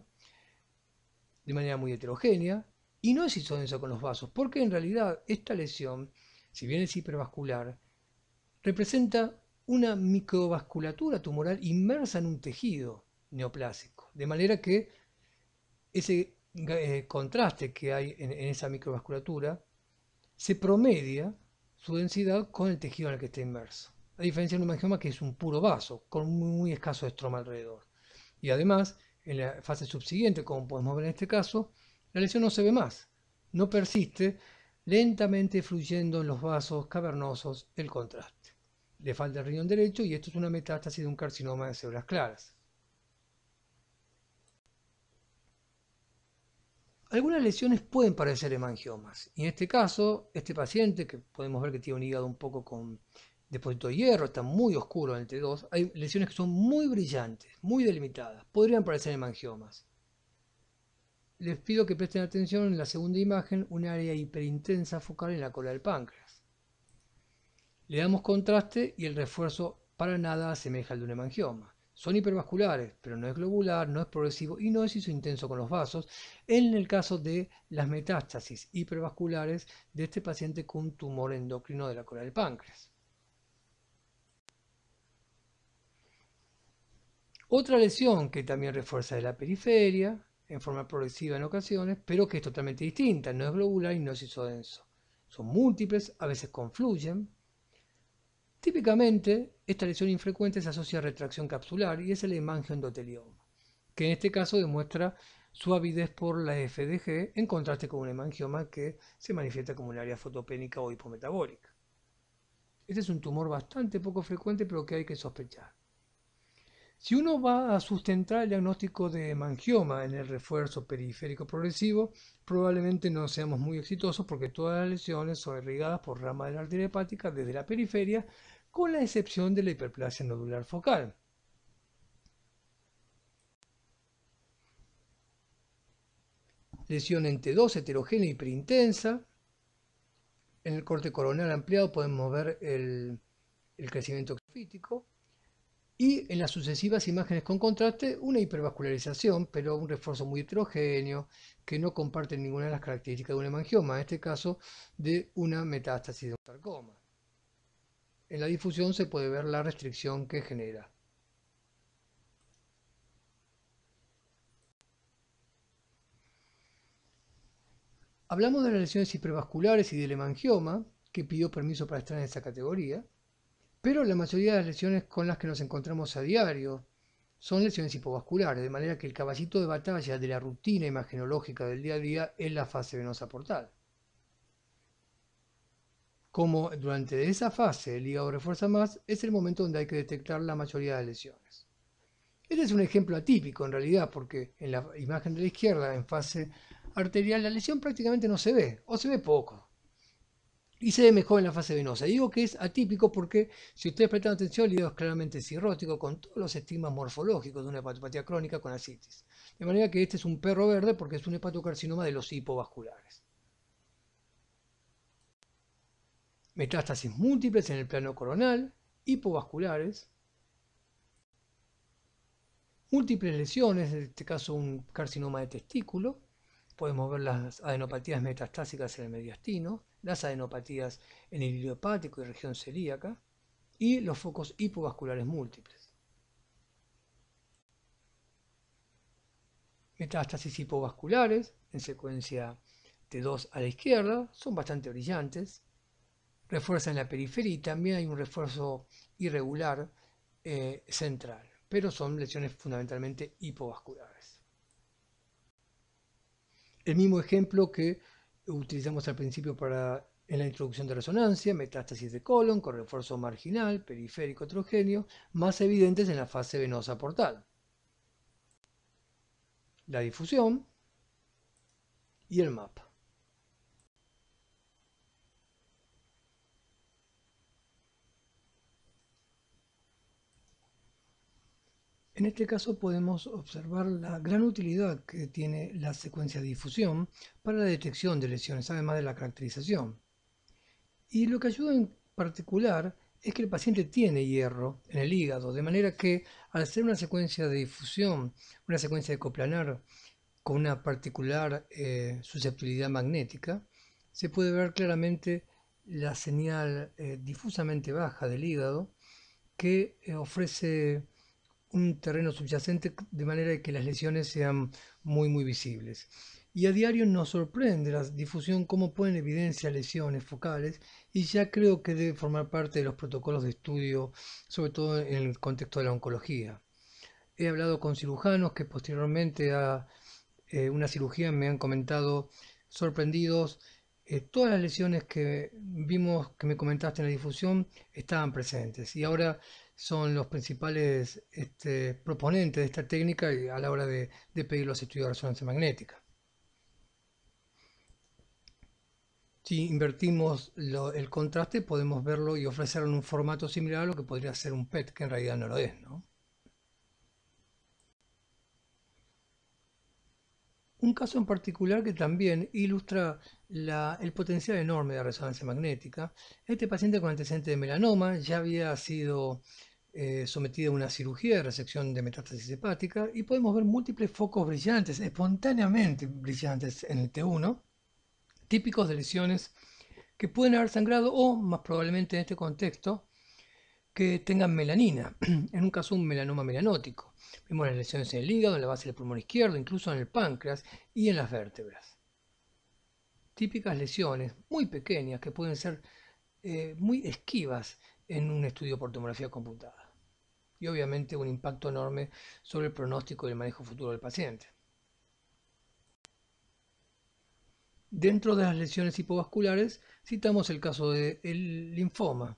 de manera muy heterogénea, y no es isodenso con los vasos, porque en realidad esta lesión, si bien es hipervascular, representa una microvasculatura tumoral inmersa en un tejido neoplásico, de manera que ese eh, contraste que hay en esa microvasculatura se promedia su densidad con el tejido en el que está inmerso. A diferencia de un hemangioma que es un puro vaso, con muy, muy escaso estroma alrededor. Y además, en la fase subsiguiente, como podemos ver en este caso, la lesión no se ve más, no persiste, lentamente fluyendo en los vasos cavernosos el contraste. Le falta el riñón derecho y esto es una metástasis de un carcinoma de células claras. Algunas lesiones pueden parecer hemangiomas y en este caso, este paciente que podemos ver que tiene un hígado un poco con depósito de hierro, está muy oscuro en el T2, hay lesiones que son muy brillantes, muy delimitadas, podrían parecer hemangiomas. Les pido que presten atención en la segunda imagen, un área hiperintensa focal en la cola del páncreas. Le damos contraste y el refuerzo para nada asemeja al de un hemangioma. Son hipervasculares, pero no es globular, no es progresivo y no es iso-intenso con los vasos en el caso de las metástasis hipervasculares de este paciente con tumor endocrino de la cola del páncreas. Otra lesión que también refuerza de la periferia, en forma progresiva en ocasiones, pero que es totalmente distinta, no es globular y no es isodenso. Son múltiples, a veces confluyen. Típicamente esta lesión infrecuente se asocia a retracción capsular y es el hemangioendotelioma, que en este caso demuestra suavidez por la FDG en contraste con un hemangioma que se manifiesta como un área fotopénica o hipometabólica. Este es un tumor bastante poco frecuente pero que hay que sospechar. Si uno va a sustentar el diagnóstico de hemangioma en el refuerzo periférico progresivo, probablemente no seamos muy exitosos porque todas las lesiones son irrigadas por ramas de la arteria hepática desde la periferia con la excepción de la hiperplasia nodular focal. Lesión en T2 heterogénea hiperintensa. En el corte coronal ampliado podemos ver el, crecimiento crítico y en las sucesivas imágenes con contraste una hipervascularización, pero un refuerzo muy heterogéneo que no comparte ninguna de las características de un hemangioma, en este caso de una metástasis de un sarcoma. En la difusión se puede ver la restricción que genera. Hablamos de las lesiones hipervasculares y del hemangioma, que pidió permiso para estar en esta categoría, pero la mayoría de las lesiones con las que nos encontramos a diario son lesiones hipovasculares, de manera que el caballito de batalla de la rutina imagenológica del día a día es la fase venosa portal como durante esa fase el hígado refuerza más, es el momento donde hay que detectar la mayoría de lesiones. Este es un ejemplo atípico en realidad, porque en la imagen de la izquierda, en fase arterial, la lesión prácticamente no se ve, o se ve poco. Y se ve mejor en la fase venosa. Digo que es atípico porque, si ustedes prestan atención, el hígado es claramente cirrótico con todos los estigmas morfológicos de una hepatopatía crónica con asitis. De manera que este es un perro verde porque es un hepatocarcinoma de los hipovasculares. metástasis múltiples en el plano coronal, hipovasculares, múltiples lesiones, en este caso un carcinoma de testículo, podemos ver las adenopatías metastásicas en el mediastino, las adenopatías en el iliopático y región celíaca, y los focos hipovasculares múltiples. Metástasis hipovasculares, en secuencia de 2 a la izquierda, son bastante brillantes, refuerza en la periferia y también hay un refuerzo irregular eh, central, pero son lesiones fundamentalmente hipovasculares. El mismo ejemplo que utilizamos al principio para, en la introducción de resonancia, metástasis de colon con refuerzo marginal, periférico heterogéneo, más evidentes en la fase venosa portal. La difusión y el mapa. En este caso podemos observar la gran utilidad que tiene la secuencia de difusión para la detección de lesiones, además de la caracterización. Y lo que ayuda en particular es que el paciente tiene hierro en el hígado, de manera que al hacer una secuencia de difusión, una secuencia de coplanar con una particular eh, susceptibilidad magnética, se puede ver claramente la señal eh, difusamente baja del hígado que eh, ofrece un terreno subyacente de manera que las lesiones sean muy muy visibles. Y a diario nos sorprende la difusión cómo pueden evidenciar lesiones focales y ya creo que debe formar parte de los protocolos de estudio, sobre todo en el contexto de la oncología. He hablado con cirujanos que posteriormente a eh, una cirugía me han comentado sorprendidos eh, todas las lesiones que vimos que me comentaste en la difusión estaban presentes y ahora son los principales este, proponentes de esta técnica a la hora de, pedir los estudios de resonancia magnética. Si invertimos el contraste podemos verlo y ofrecerlo en un formato similar a lo que podría ser un PET, que en realidad no lo es. ¿no? Un caso en particular que también ilustra el potencial enorme de la resonancia magnética. Este paciente con antecedente de melanoma ya había sido eh, sometido a una cirugía de resección de metástasis hepática y podemos ver múltiples focos brillantes, espontáneamente brillantes en el T1, típicos de lesiones que pueden haber sangrado o, más probablemente en este contexto, que tengan melanina, en un caso un melanoma melanótico. Vemos las lesiones en el hígado, en la base del pulmón izquierdo, incluso en el páncreas y en las vértebras. Típicas lesiones muy pequeñas que pueden ser eh, muy esquivas en un estudio por tomografía computada. Y obviamente un impacto enorme sobre el pronóstico y el manejo futuro del paciente. Dentro de las lesiones hipovasculares citamos el caso del linfoma,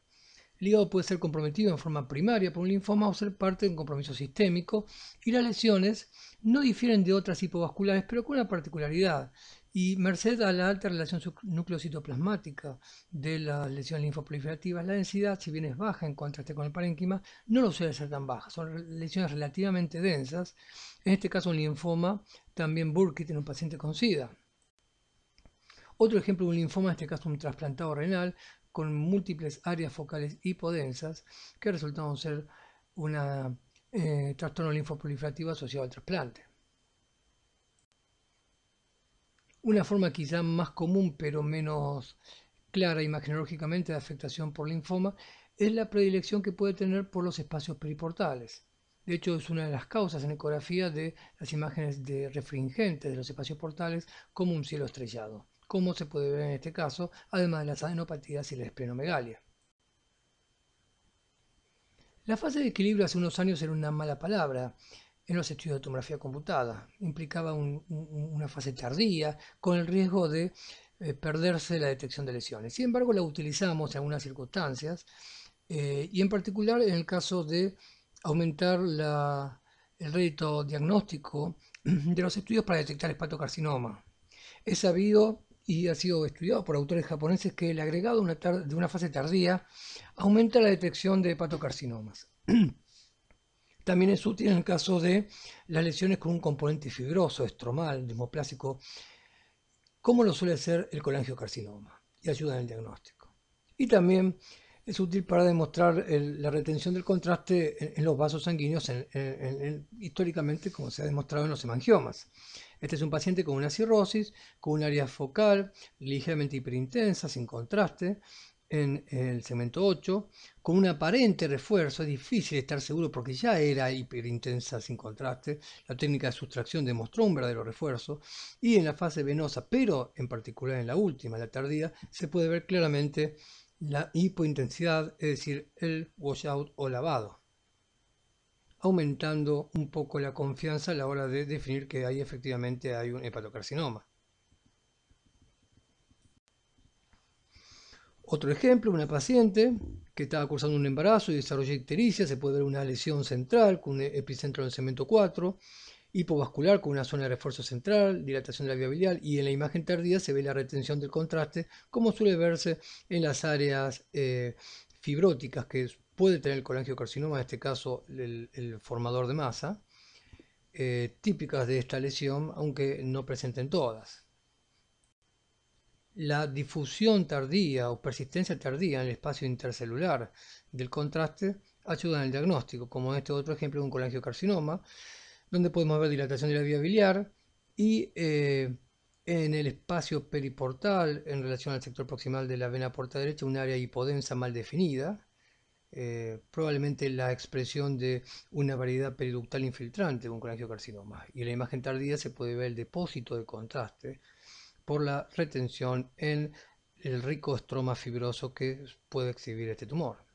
el hígado puede ser comprometido en forma primaria por un linfoma o ser parte de un compromiso sistémico y las lesiones no difieren de otras hipovasculares, pero con una particularidad y merced a la alta relación nucleocitoplasmática de las lesiones linfoproliferativas, la densidad, si bien es baja en contraste con el parénquima, no lo suele ser tan baja. Son lesiones relativamente densas, en este caso un linfoma, también Burkitt en un paciente con SIDA. Otro ejemplo de un linfoma, en este caso un trasplantado renal, con múltiples áreas focales hipodensas que resultan ser un eh, trastorno linfoproliferativo asociado al trasplante. Una forma quizá más común pero menos clara imaginológicamente de afectación por linfoma es la predilección que puede tener por los espacios periportales. De hecho, es una de las causas en ecografía de las imágenes de refringentes de los espacios portales como un cielo estrellado como se puede ver en este caso, además de las adenopatías y la esplenomegalia. La fase de equilibrio hace unos años era una mala palabra en los estudios de tomografía computada. Implicaba una fase tardía con el riesgo de eh, perderse la detección de lesiones. Sin embargo, la utilizamos en algunas circunstancias eh, y en particular en el caso de aumentar el rédito diagnóstico de los estudios para detectar hepatocarcinoma. Es sabido y ha sido estudiado por autores japoneses que el agregado de una fase tardía aumenta la detección de hepatocarcinomas. También es útil en el caso de las lesiones con un componente fibroso, estromal, dismoplásico, como lo suele ser el colangiocarcinoma, y ayuda en el diagnóstico. Y también es útil para demostrar la retención del contraste en, los vasos sanguíneos, históricamente como se ha demostrado en los hemangiomas. Este es un paciente con una cirrosis, con un área focal ligeramente hiperintensa, sin contraste, en el segmento 8, con un aparente refuerzo, es difícil estar seguro porque ya era hiperintensa sin contraste, la técnica de sustracción demostró un verdadero refuerzo, y en la fase venosa, pero en particular en la última, la tardía, se puede ver claramente la hipointensidad, es decir, el washout o lavado aumentando un poco la confianza a la hora de definir que ahí efectivamente hay un hepatocarcinoma. Otro ejemplo, una paciente que estaba cursando un embarazo y desarrolla ictericia, se puede ver una lesión central con un epicentro del cemento 4, hipovascular con una zona de refuerzo central, dilatación de la vía biliar y en la imagen tardía se ve la retención del contraste como suele verse en las áreas eh, fibróticas que puede tener el colangiocarcinoma, en este caso el, formador de masa, eh, típicas de esta lesión, aunque no presenten todas. La difusión tardía o persistencia tardía en el espacio intercelular del contraste ayuda en el diagnóstico, como en este otro ejemplo de un colangiocarcinoma, donde podemos ver dilatación de la vía biliar y eh, en el espacio periportal en relación al sector proximal de la vena porta derecha, un área hipodensa mal definida, eh, probablemente la expresión de una variedad periductal infiltrante de un carcinoma Y en la imagen tardía se puede ver el depósito de contraste por la retención en el rico estroma fibroso que puede exhibir este tumor.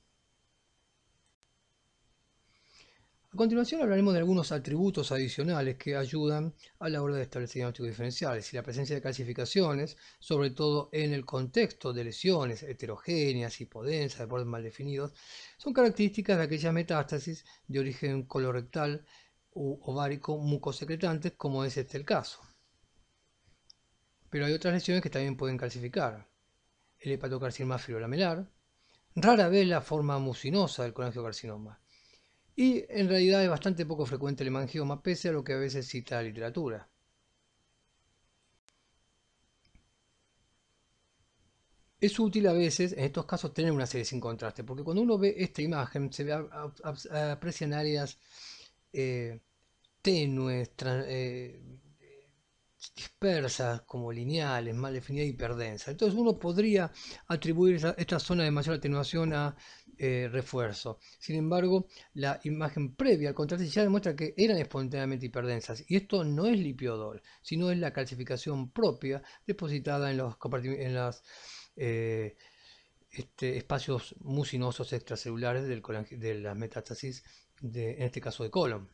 A continuación hablaremos de algunos atributos adicionales que ayudan a la hora de establecer diagnósticos diferenciales y la presencia de calcificaciones, sobre todo en el contexto de lesiones heterogéneas, hipodensas, de bordes mal definidos, son características de aquellas metástasis de origen colorectal u ovárico mucosecretantes como es este el caso. Pero hay otras lesiones que también pueden calcificar. El hepatocarcinoma filolamelar, rara vez la forma mucinosa del carcinoma y en realidad es bastante poco frecuente el hemangioma pese a lo que a veces cita la literatura. Es útil a veces, en estos casos, tener una serie sin contraste, porque cuando uno ve esta imagen se aprecian áreas eh, tenues, eh, dispersas, como lineales, mal definidas y hiperdensas. Entonces uno podría atribuir esta zona de mayor atenuación a eh, refuerzo. Sin embargo, la imagen previa al contraste ya demuestra que eran espontáneamente hiperdensas y esto no es lipiodol, sino es la calcificación propia depositada en los en las, eh, este, espacios mucinosos extracelulares del de las metástasis, en este caso de colon.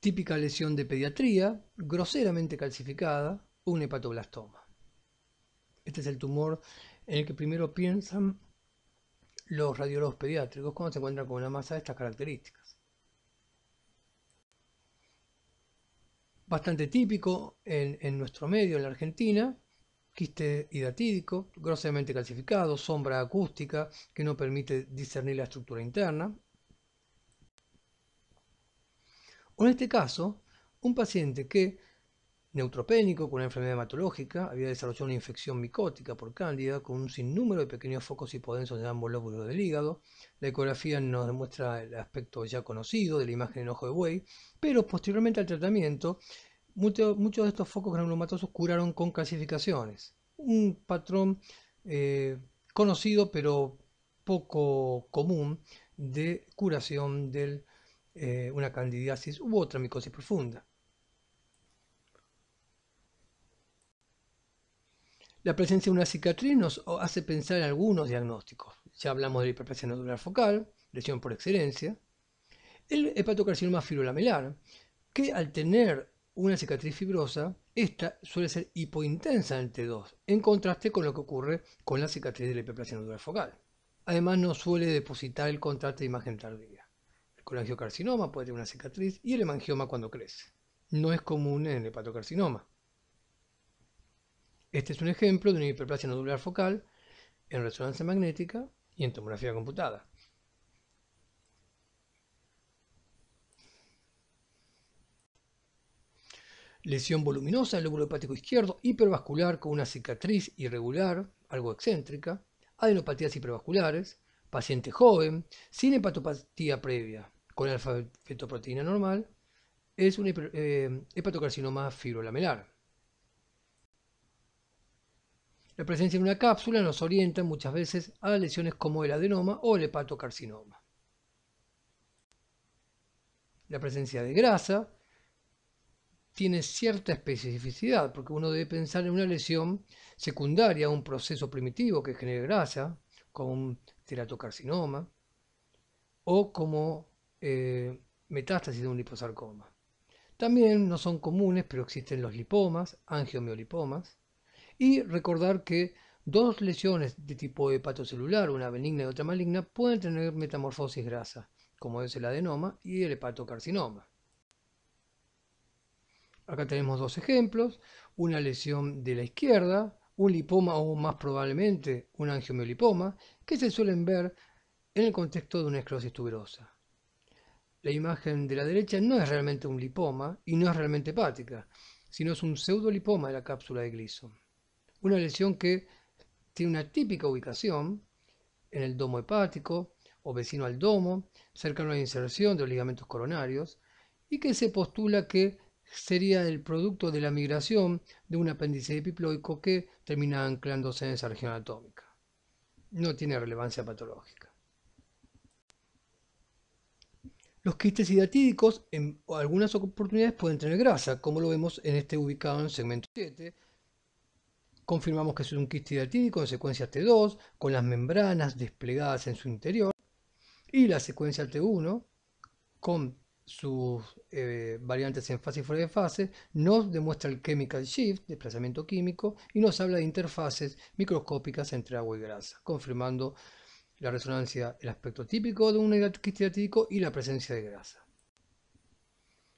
Típica lesión de pediatría, groseramente calcificada, un hepatoblastoma. Este es el tumor en el que primero piensan los radiólogos pediátricos cuando se encuentran con una masa de estas características. Bastante típico en, nuestro medio, en la Argentina, quiste hidatídico, grosamente calcificado, sombra acústica que no permite discernir la estructura interna. en este caso, un paciente que neutropénico con una enfermedad hematológica, había desarrollado una infección micótica por cándida con un sinnúmero de pequeños focos hipodensos en ambos lóbulos del hígado. La ecografía nos demuestra el aspecto ya conocido de la imagen en ojo de buey, pero posteriormente al tratamiento, muchos de estos focos granulomatosos curaron con calcificaciones. Un patrón eh, conocido pero poco común de curación de eh, una candidiasis u otra micosis profunda. La presencia de una cicatriz nos hace pensar en algunos diagnósticos. Ya hablamos de la hiperplasia nodular focal, lesión por excelencia. El hepatocarcinoma fibrolamelar, que al tener una cicatriz fibrosa, esta suele ser hipointensa en T2, en contraste con lo que ocurre con la cicatriz de la hiperplasia nodular focal. Además, no suele depositar el contraste de imagen tardía. El colangiocarcinoma puede tener una cicatriz y el hemangioma cuando crece. No es común en el hepatocarcinoma. Este es un ejemplo de una hiperplasia nodular focal en resonancia magnética y en tomografía computada. Lesión voluminosa en el lóbulo hepático izquierdo, hipervascular con una cicatriz irregular, algo excéntrica, adenopatías hipervasculares, paciente joven, sin hepatopatía previa, con alfa-fetoproteína normal, es un eh, hepatocarcinoma fibrolamelar. La presencia de una cápsula nos orienta muchas veces a lesiones como el adenoma o el hepatocarcinoma. La presencia de grasa tiene cierta especificidad, porque uno debe pensar en una lesión secundaria a un proceso primitivo que genere grasa, como un teratocarcinoma, o como eh, metástasis de un liposarcoma. También no son comunes, pero existen los lipomas, angiomiolipomas, y recordar que dos lesiones de tipo hepatocelular, una benigna y otra maligna, pueden tener metamorfosis grasa, como es el adenoma y el hepatocarcinoma. Acá tenemos dos ejemplos, una lesión de la izquierda, un lipoma o más probablemente un angiomiolipoma, que se suelen ver en el contexto de una esclerosis tuberosa. La imagen de la derecha no es realmente un lipoma y no es realmente hepática, sino es un pseudolipoma de la cápsula de Glisson. Una lesión que tiene una típica ubicación en el domo hepático o vecino al domo, cerca de la inserción de los ligamentos coronarios, y que se postula que sería el producto de la migración de un apéndice epiploico que termina anclándose en esa región atómica. No tiene relevancia patológica. Los quistes hidatídicos en algunas oportunidades pueden tener grasa, como lo vemos en este ubicado en segmento 7, Confirmamos que es un quiste hidratídico de secuencia T2 con las membranas desplegadas en su interior y la secuencia T1 con sus eh, variantes en fase y fuera de fase, nos demuestra el chemical shift, desplazamiento químico, y nos habla de interfaces microscópicas entre agua y grasa, confirmando la resonancia, el aspecto típico de un hidratídico y la presencia de grasa.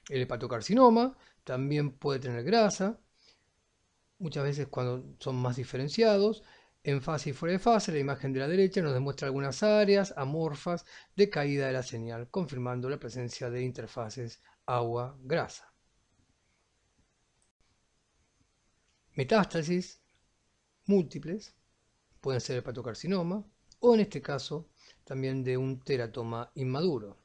El hepatocarcinoma también puede tener grasa, muchas veces cuando son más diferenciados. En fase y fuera de fase, la imagen de la derecha nos demuestra algunas áreas amorfas de caída de la señal, confirmando la presencia de interfaces agua-grasa. Metástasis múltiples, pueden ser hepatocarcinoma o en este caso también de un teratoma inmaduro.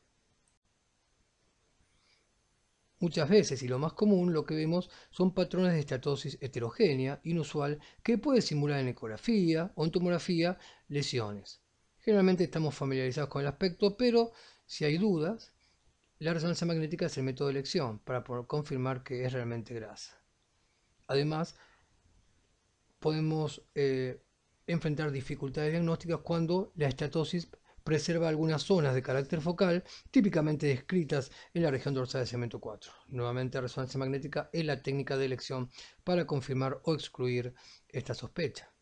Muchas veces, y lo más común, lo que vemos son patrones de estatosis heterogénea, inusual, que puede simular en ecografía o en tomografía lesiones. Generalmente estamos familiarizados con el aspecto, pero si hay dudas, la resonancia magnética es el método de elección para confirmar que es realmente grasa. Además, podemos eh, enfrentar dificultades diagnósticas cuando la estatosis preserva algunas zonas de carácter focal típicamente descritas en la región dorsal de cemento 4. Nuevamente, resonancia magnética es la técnica de elección para confirmar o excluir esta sospecha.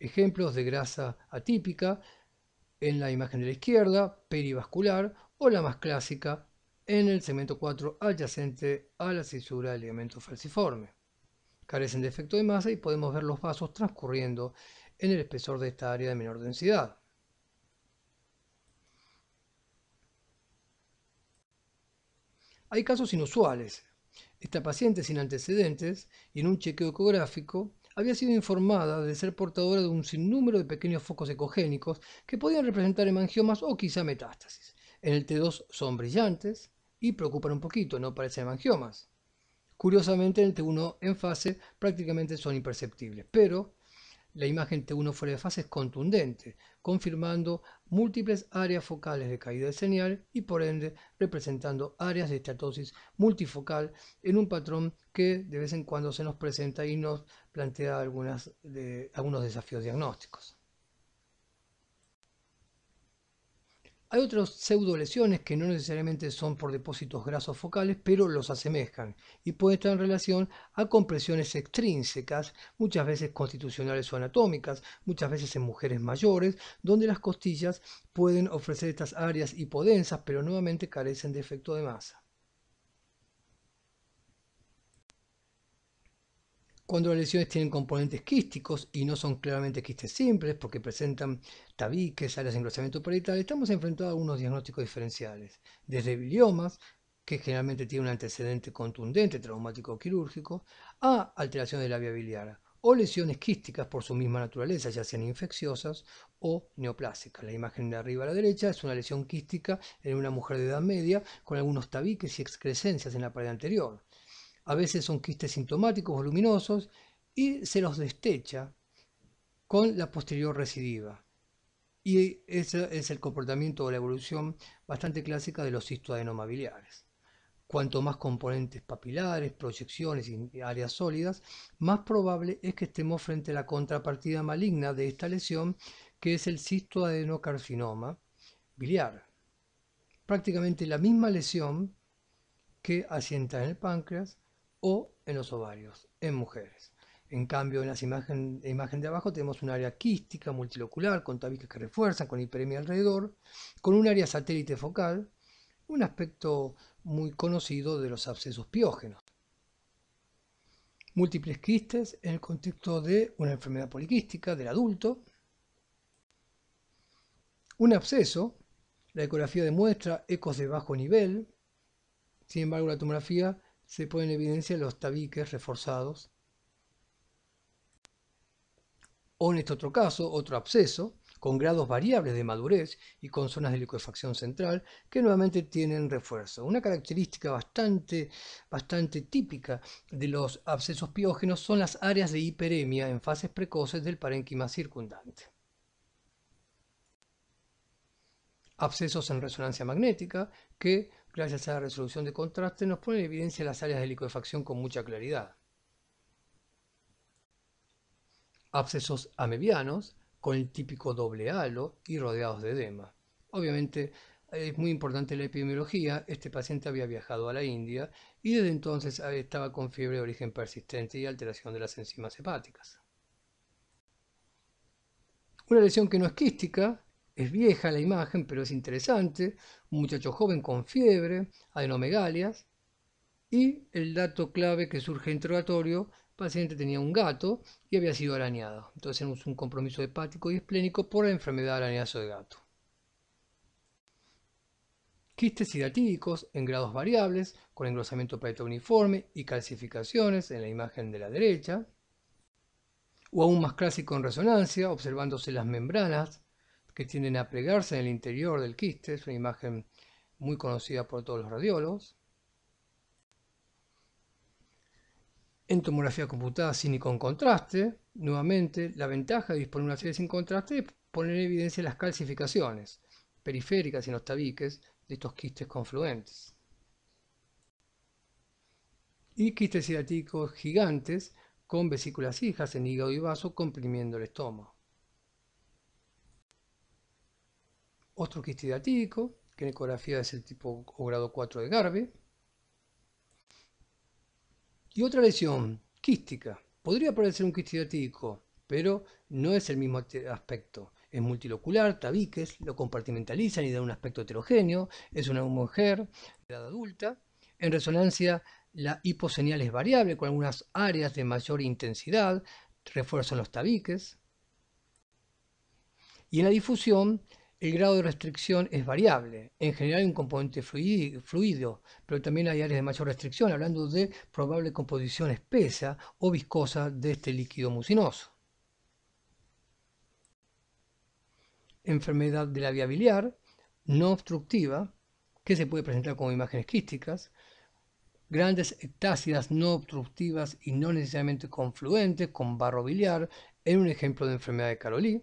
Ejemplos de grasa atípica en la imagen de la izquierda, perivascular o la más clásica en el segmento 4 adyacente a la cisura del ligamento falciforme. Carecen de efecto de masa y podemos ver los vasos transcurriendo en el espesor de esta área de menor densidad. Hay casos inusuales. Esta paciente sin antecedentes y en un chequeo ecográfico había sido informada de ser portadora de un sinnúmero de pequeños focos ecogénicos que podían representar hemangiomas o quizá metástasis. En el T2 son brillantes y preocupan un poquito, no parecen hemangiomas. Curiosamente en el T1 en fase prácticamente son imperceptibles, pero la imagen T1 fuera de fase es contundente, confirmando múltiples áreas focales de caída de señal y por ende representando áreas de estatosis multifocal en un patrón que de vez en cuando se nos presenta y nos plantea algunos desafíos diagnósticos. Hay otras pseudo lesiones que no necesariamente son por depósitos grasos focales, pero los asemejan y pueden estar en relación a compresiones extrínsecas, muchas veces constitucionales o anatómicas, muchas veces en mujeres mayores, donde las costillas pueden ofrecer estas áreas hipodensas, pero nuevamente carecen de efecto de masa. Cuando las lesiones tienen componentes quísticos y no son claramente quistes simples porque presentan tabiques, áreas de engrosamiento parietal, estamos enfrentados a unos diagnósticos diferenciales, desde biliomas, que generalmente tiene un antecedente contundente traumático o quirúrgico, a alteraciones de la vía biliar o lesiones quísticas por su misma naturaleza, ya sean infecciosas o neoplásicas. La imagen de arriba a la derecha es una lesión quística en una mujer de edad media con algunos tabiques y excrescencias en la pared anterior a veces son quistes sintomáticos voluminosos y se los destecha con la posterior recidiva. Y ese es el comportamiento o la evolución bastante clásica de los biliares. Cuanto más componentes papilares, proyecciones y áreas sólidas, más probable es que estemos frente a la contrapartida maligna de esta lesión, que es el cistoadenocarcinoma biliar. Prácticamente la misma lesión que asienta en el páncreas o en los ovarios, en mujeres. En cambio, en la imagen, imagen de abajo tenemos un área quística multilocular con tabiques que refuerzan, con hiperemia alrededor, con un área satélite focal, un aspecto muy conocido de los abscesos piógenos. Múltiples quistes en el contexto de una enfermedad poliquística del adulto. Un absceso, la ecografía demuestra ecos de bajo nivel, sin embargo la tomografía se ponen en evidencia los tabiques reforzados. O en este otro caso, otro absceso, con grados variables de madurez y con zonas de liquefacción central que nuevamente tienen refuerzo. Una característica bastante, bastante típica de los abscesos piógenos son las áreas de hiperemia en fases precoces del parénquima circundante. Abscesos en resonancia magnética que gracias a la resolución de contraste, nos pone en evidencia las áreas de licuefacción con mucha claridad. Abscesos amebianos, con el típico doble halo y rodeados de edema. Obviamente, es muy importante la epidemiología, este paciente había viajado a la India y desde entonces eh, estaba con fiebre de origen persistente y alteración de las enzimas hepáticas. Una lesión que no es quística, es vieja la imagen, pero es interesante. Un muchacho joven con fiebre, adenomegalias. Y el dato clave que surge en interrogatorio, el paciente tenía un gato y había sido arañado. Entonces tenemos un compromiso hepático y esplénico por la enfermedad de arañazo de gato. Quistes hidatídicos en grados variables, con engrosamiento preto uniforme y calcificaciones en la imagen de la derecha. O aún más clásico en resonancia, observándose las membranas que tienden a plegarse en el interior del quiste, es una imagen muy conocida por todos los radiólogos. En tomografía computada sin y con contraste, nuevamente la ventaja de disponer una serie sin contraste es poner en evidencia las calcificaciones periféricas y en los tabiques de estos quistes confluentes. Y quistes ciáticos gigantes con vesículas hijas en hígado y vaso comprimiendo el estómago. otro quiste que en ecografía es el tipo o grado 4 de Garve. Y otra lesión quística. Podría parecer un quiste pero no es el mismo aspecto. Es multilocular, tabiques, lo compartimentalizan y da un aspecto heterogéneo. Es una mujer de edad adulta. En resonancia, la hiposenial es variable con algunas áreas de mayor intensidad, refuerzan los tabiques. Y en la difusión, el grado de restricción es variable. En general hay un componente fluido, pero también hay áreas de mayor restricción, hablando de probable composición espesa o viscosa de este líquido mucinoso. Enfermedad de la vía biliar, no obstructiva, que se puede presentar como imágenes quísticas, grandes ectácidas no obstructivas y no necesariamente confluentes con barro biliar, en un ejemplo de enfermedad de Carolí,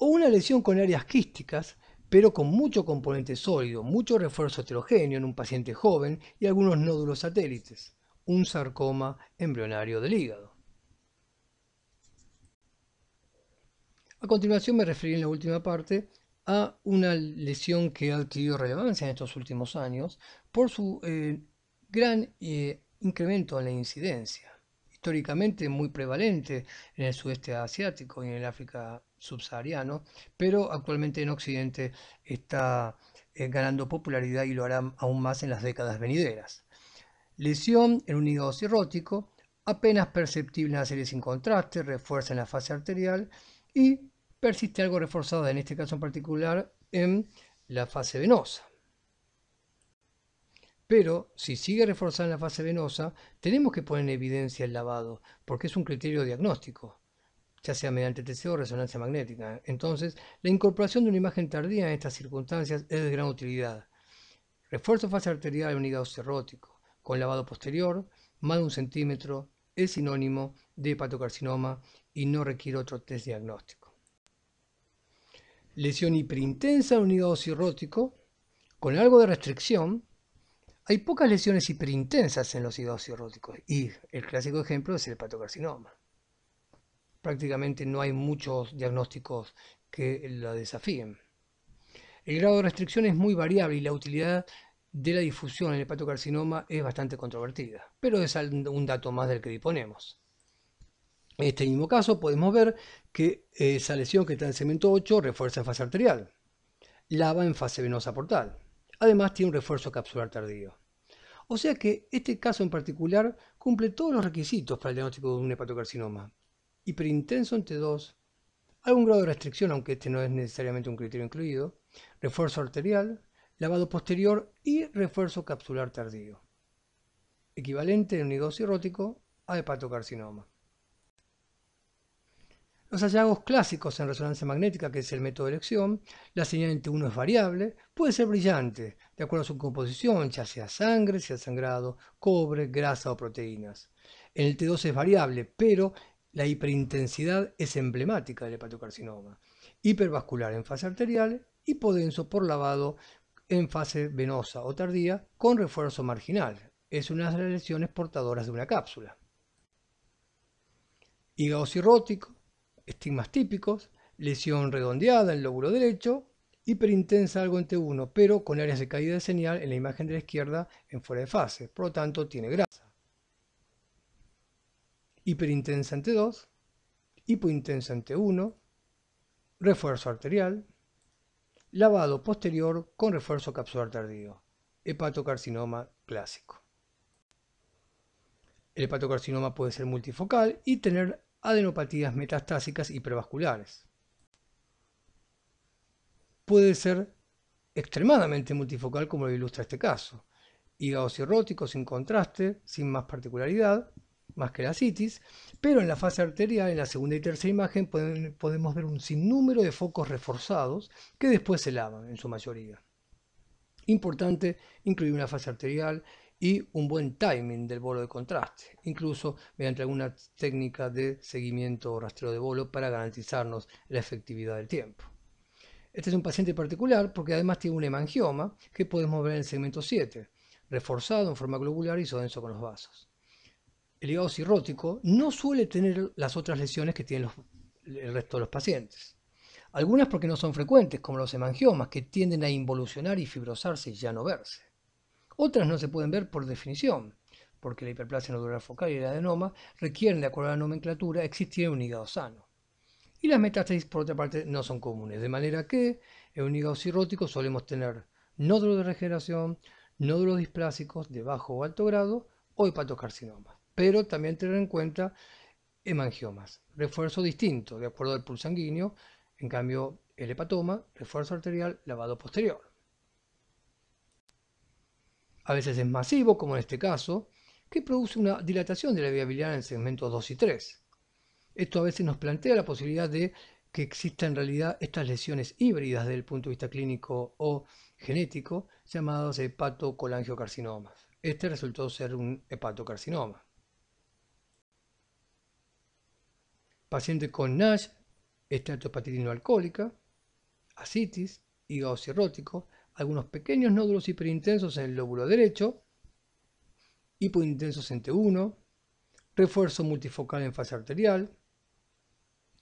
o una lesión con áreas quísticas, pero con mucho componente sólido, mucho refuerzo heterogéneo en un paciente joven y algunos nódulos satélites, un sarcoma embrionario del hígado. A continuación me referiré en la última parte a una lesión que ha adquirido relevancia en estos últimos años por su eh, gran eh, incremento en la incidencia, históricamente muy prevalente en el sudeste asiático y en el África subsahariano, pero actualmente en Occidente está eh, ganando popularidad y lo hará aún más en las décadas venideras. Lesión en un hígado cirrótico, apenas perceptible en la serie sin contraste, refuerza en la fase arterial y persiste algo reforzada, en este caso en particular, en la fase venosa. Pero si sigue reforzada en la fase venosa, tenemos que poner en evidencia el lavado, porque es un criterio diagnóstico ya sea mediante TC o resonancia magnética. Entonces, la incorporación de una imagen tardía en estas circunstancias es de gran utilidad. Refuerzo fase arterial en hígado cirrótico, con lavado posterior, más de un centímetro, es sinónimo de hepatocarcinoma y no requiere otro test diagnóstico. Lesión hiperintensa en un hígado cirrótico, con algo de restricción, hay pocas lesiones hiperintensas en los hígados cirróticos y el clásico ejemplo es el hepatocarcinoma prácticamente no hay muchos diagnósticos que la desafíen. El grado de restricción es muy variable y la utilidad de la difusión en el hepatocarcinoma es bastante controvertida, pero es un dato más del que disponemos. En este mismo caso podemos ver que eh, esa lesión que está en segmento 8 refuerza en fase arterial, lava en fase venosa portal. Además tiene un refuerzo capsular tardío. O sea que este caso en particular cumple todos los requisitos para el diagnóstico de un hepatocarcinoma, hiperintenso en T2, algún grado de restricción, aunque este no es necesariamente un criterio incluido, refuerzo arterial, lavado posterior y refuerzo capsular tardío, equivalente en unido cirrótico a hepatocarcinoma. Los hallazgos clásicos en resonancia magnética, que es el método de elección, la señal en T1 es variable, puede ser brillante, de acuerdo a su composición, ya sea sangre, sea sangrado, cobre, grasa o proteínas. En el T2 es variable, pero la hiperintensidad es emblemática del hepatocarcinoma. Hipervascular en fase arterial, hipodenso por lavado en fase venosa o tardía con refuerzo marginal. Es una de las lesiones portadoras de una cápsula. Hígado cirrótico, estigmas típicos, lesión redondeada en el lóbulo derecho, hiperintensa algo en T1, pero con áreas de caída de señal en la imagen de la izquierda en fuera de fase, por lo tanto tiene grasa hiperintensa t 2, hipointensa t 1, refuerzo arterial, lavado posterior con refuerzo capsular tardío, hepatocarcinoma clásico. El hepatocarcinoma puede ser multifocal y tener adenopatías metastásicas y prevasculares. Puede ser extremadamente multifocal como lo ilustra este caso, hígado cirrótico sin contraste, sin más particularidad, más que la citis, pero en la fase arterial, en la segunda y tercera imagen, podemos ver un sinnúmero de focos reforzados que después se lavan en su mayoría. Importante incluir una fase arterial y un buen timing del bolo de contraste, incluso mediante alguna técnica de seguimiento o rastreo de bolo para garantizarnos la efectividad del tiempo. Este es un paciente particular porque además tiene un hemangioma que podemos ver en el segmento 7, reforzado en forma globular y sodenso con los vasos el hígado cirrótico no suele tener las otras lesiones que tienen el resto de los pacientes. Algunas porque no son frecuentes, como los hemangiomas, que tienden a involucionar y fibrosarse y ya no verse. Otras no se pueden ver por definición, porque la hiperplasia nodular focal y el adenoma requieren, de acuerdo a la nomenclatura, existir un hígado sano. Y las metástasis, por otra parte, no son comunes, de manera que en un hígado cirrótico solemos tener nódulos de regeneración, nódulos displásicos de bajo o alto grado o hepatocarcinomas pero también tener en cuenta hemangiomas. Refuerzo distinto, de acuerdo al pulso sanguíneo, en cambio el hepatoma, refuerzo arterial, lavado posterior. A veces es masivo, como en este caso, que produce una dilatación de la viabilidad biliar en segmentos 2 y 3. Esto a veces nos plantea la posibilidad de que existan en realidad estas lesiones híbridas desde el punto de vista clínico o genético, llamadas hepatocolangiocarcinomas. Este resultó ser un hepatocarcinoma. paciente con NASH, estratopatía no alcohólica, asitis, hígado cirrótico, algunos pequeños nódulos hiperintensos en el lóbulo derecho, hipointensos en T1, refuerzo multifocal en fase arterial.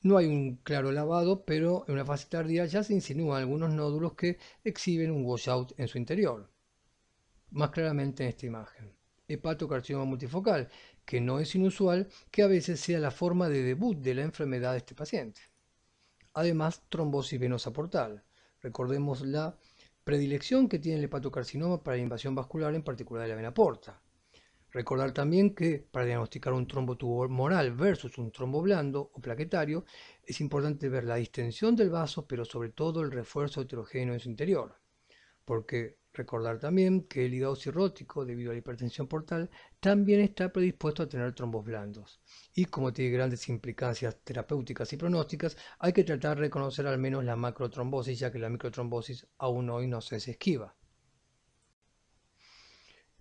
No hay un claro lavado, pero en una fase tardía ya se insinúan algunos nódulos que exhiben un washout en su interior. Más claramente en esta imagen. Hepatocarcinoma multifocal, que no es inusual que a veces sea la forma de debut de la enfermedad de este paciente. Además, trombosis venosa portal. Recordemos la predilección que tiene el hepatocarcinoma para la invasión vascular, en particular de la vena porta. Recordar también que para diagnosticar un trombo moral versus un trombo blando o plaquetario es importante ver la distensión del vaso, pero sobre todo el refuerzo heterogéneo en su interior, porque Recordar también que el hígado cirrótico, debido a la hipertensión portal, también está predispuesto a tener trombos blandos. Y como tiene grandes implicancias terapéuticas y pronósticas, hay que tratar de reconocer al menos la macrotrombosis, ya que la microtrombosis aún hoy no se esquiva.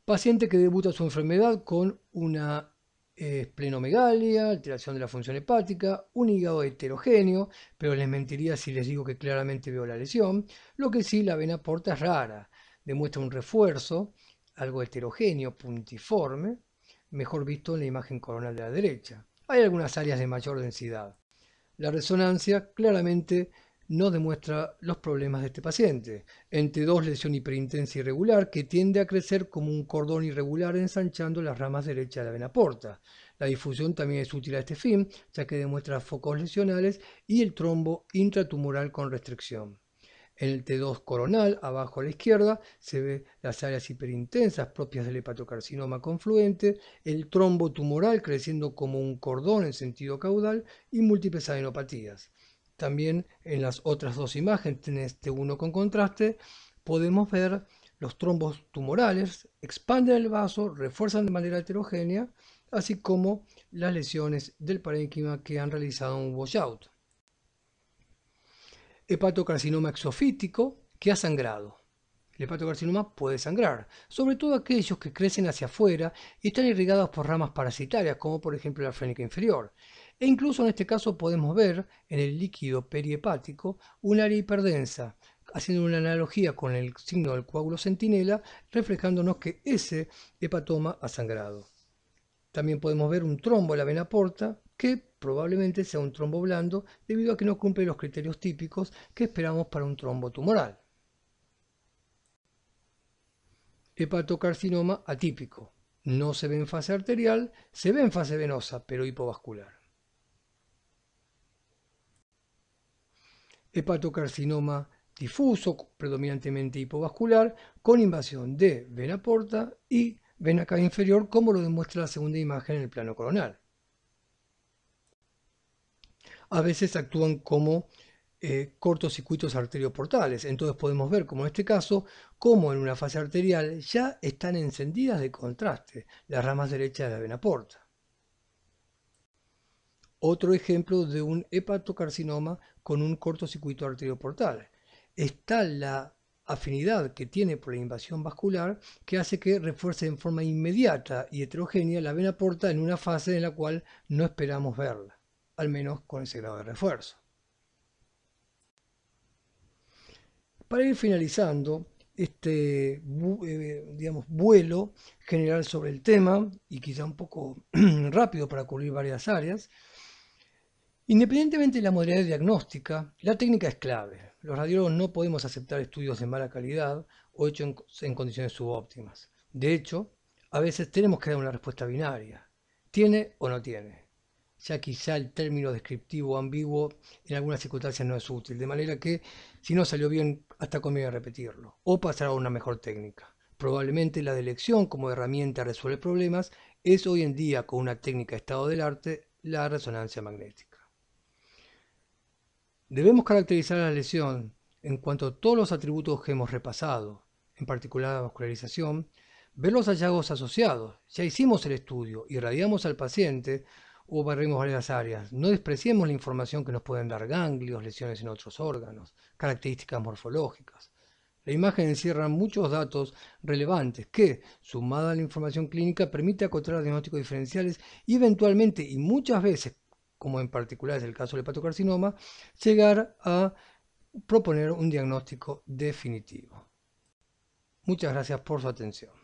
Paciente que debuta su enfermedad con una eh, esplenomegalia, alteración de la función hepática, un hígado heterogéneo, pero les mentiría si les digo que claramente veo la lesión. Lo que sí, la vena porta es rara, demuestra un refuerzo, algo heterogéneo, puntiforme, mejor visto en la imagen coronal de la derecha. Hay algunas áreas de mayor densidad. La resonancia claramente no demuestra los problemas de este paciente. Entre dos lesión hiperintensa irregular que tiende a crecer como un cordón irregular ensanchando las ramas derechas de la vena porta. La difusión también es útil a este fin, ya que demuestra focos lesionales y el trombo intratumoral con restricción. En el T2 coronal, abajo a la izquierda, se ve las áreas hiperintensas propias del hepatocarcinoma confluente, el trombo tumoral creciendo como un cordón en sentido caudal y múltiples adenopatías. También en las otras dos imágenes, en este uno con contraste, podemos ver los trombos tumorales, expanden el vaso, refuerzan de manera heterogénea, así como las lesiones del parénquima que han realizado un washout hepatocarcinoma exofítico que ha sangrado. El hepatocarcinoma puede sangrar, sobre todo aquellos que crecen hacia afuera y están irrigados por ramas parasitarias, como por ejemplo la frénica inferior. E incluso en este caso podemos ver en el líquido periepático un área hiperdensa, haciendo una analogía con el signo del coágulo centinela, reflejándonos que ese hepatoma ha sangrado. También podemos ver un trombo en la vena porta, que probablemente sea un trombo blando debido a que no cumple los criterios típicos que esperamos para un trombo tumoral. Hepatocarcinoma atípico. No se ve en fase arterial, se ve en fase venosa, pero hipovascular. Hepatocarcinoma difuso, predominantemente hipovascular, con invasión de vena porta y vena cava inferior, como lo demuestra la segunda imagen en el plano coronal a veces actúan como eh, cortocircuitos arterioportales. Entonces podemos ver, como en este caso, cómo en una fase arterial ya están encendidas de contraste las ramas derechas de la vena porta. Otro ejemplo de un hepatocarcinoma con un cortocircuito arterioportal. Está la afinidad que tiene por la invasión vascular que hace que refuerce en forma inmediata y heterogénea la vena porta en una fase en la cual no esperamos verla al menos con ese grado de refuerzo. Para ir finalizando este eh, digamos, vuelo general sobre el tema, y quizá un poco rápido para cubrir varias áreas, independientemente de la modalidad diagnóstica, la técnica es clave. Los radiólogos no podemos aceptar estudios de mala calidad o hechos en condiciones subóptimas. De hecho, a veces tenemos que dar una respuesta binaria. ¿Tiene o no tiene? ya quizá el término descriptivo ambiguo en algunas circunstancias no es útil, de manera que si no salió bien, hasta conviene repetirlo, o pasar a una mejor técnica. Probablemente la de elección como herramienta resuelve problemas es hoy en día, con una técnica estado del arte, la resonancia magnética. Debemos caracterizar la lesión en cuanto a todos los atributos que hemos repasado, en particular la vascularización, ver los hallazgos asociados. Ya hicimos el estudio, y radiamos al paciente, o barremos varias áreas. No despreciemos la información que nos pueden dar ganglios, lesiones en otros órganos, características morfológicas. La imagen encierra muchos datos relevantes que, sumada a la información clínica, permite acotar diagnósticos diferenciales y eventualmente, y muchas veces, como en particular es el caso del hepatocarcinoma, llegar a proponer un diagnóstico definitivo. Muchas gracias por su atención.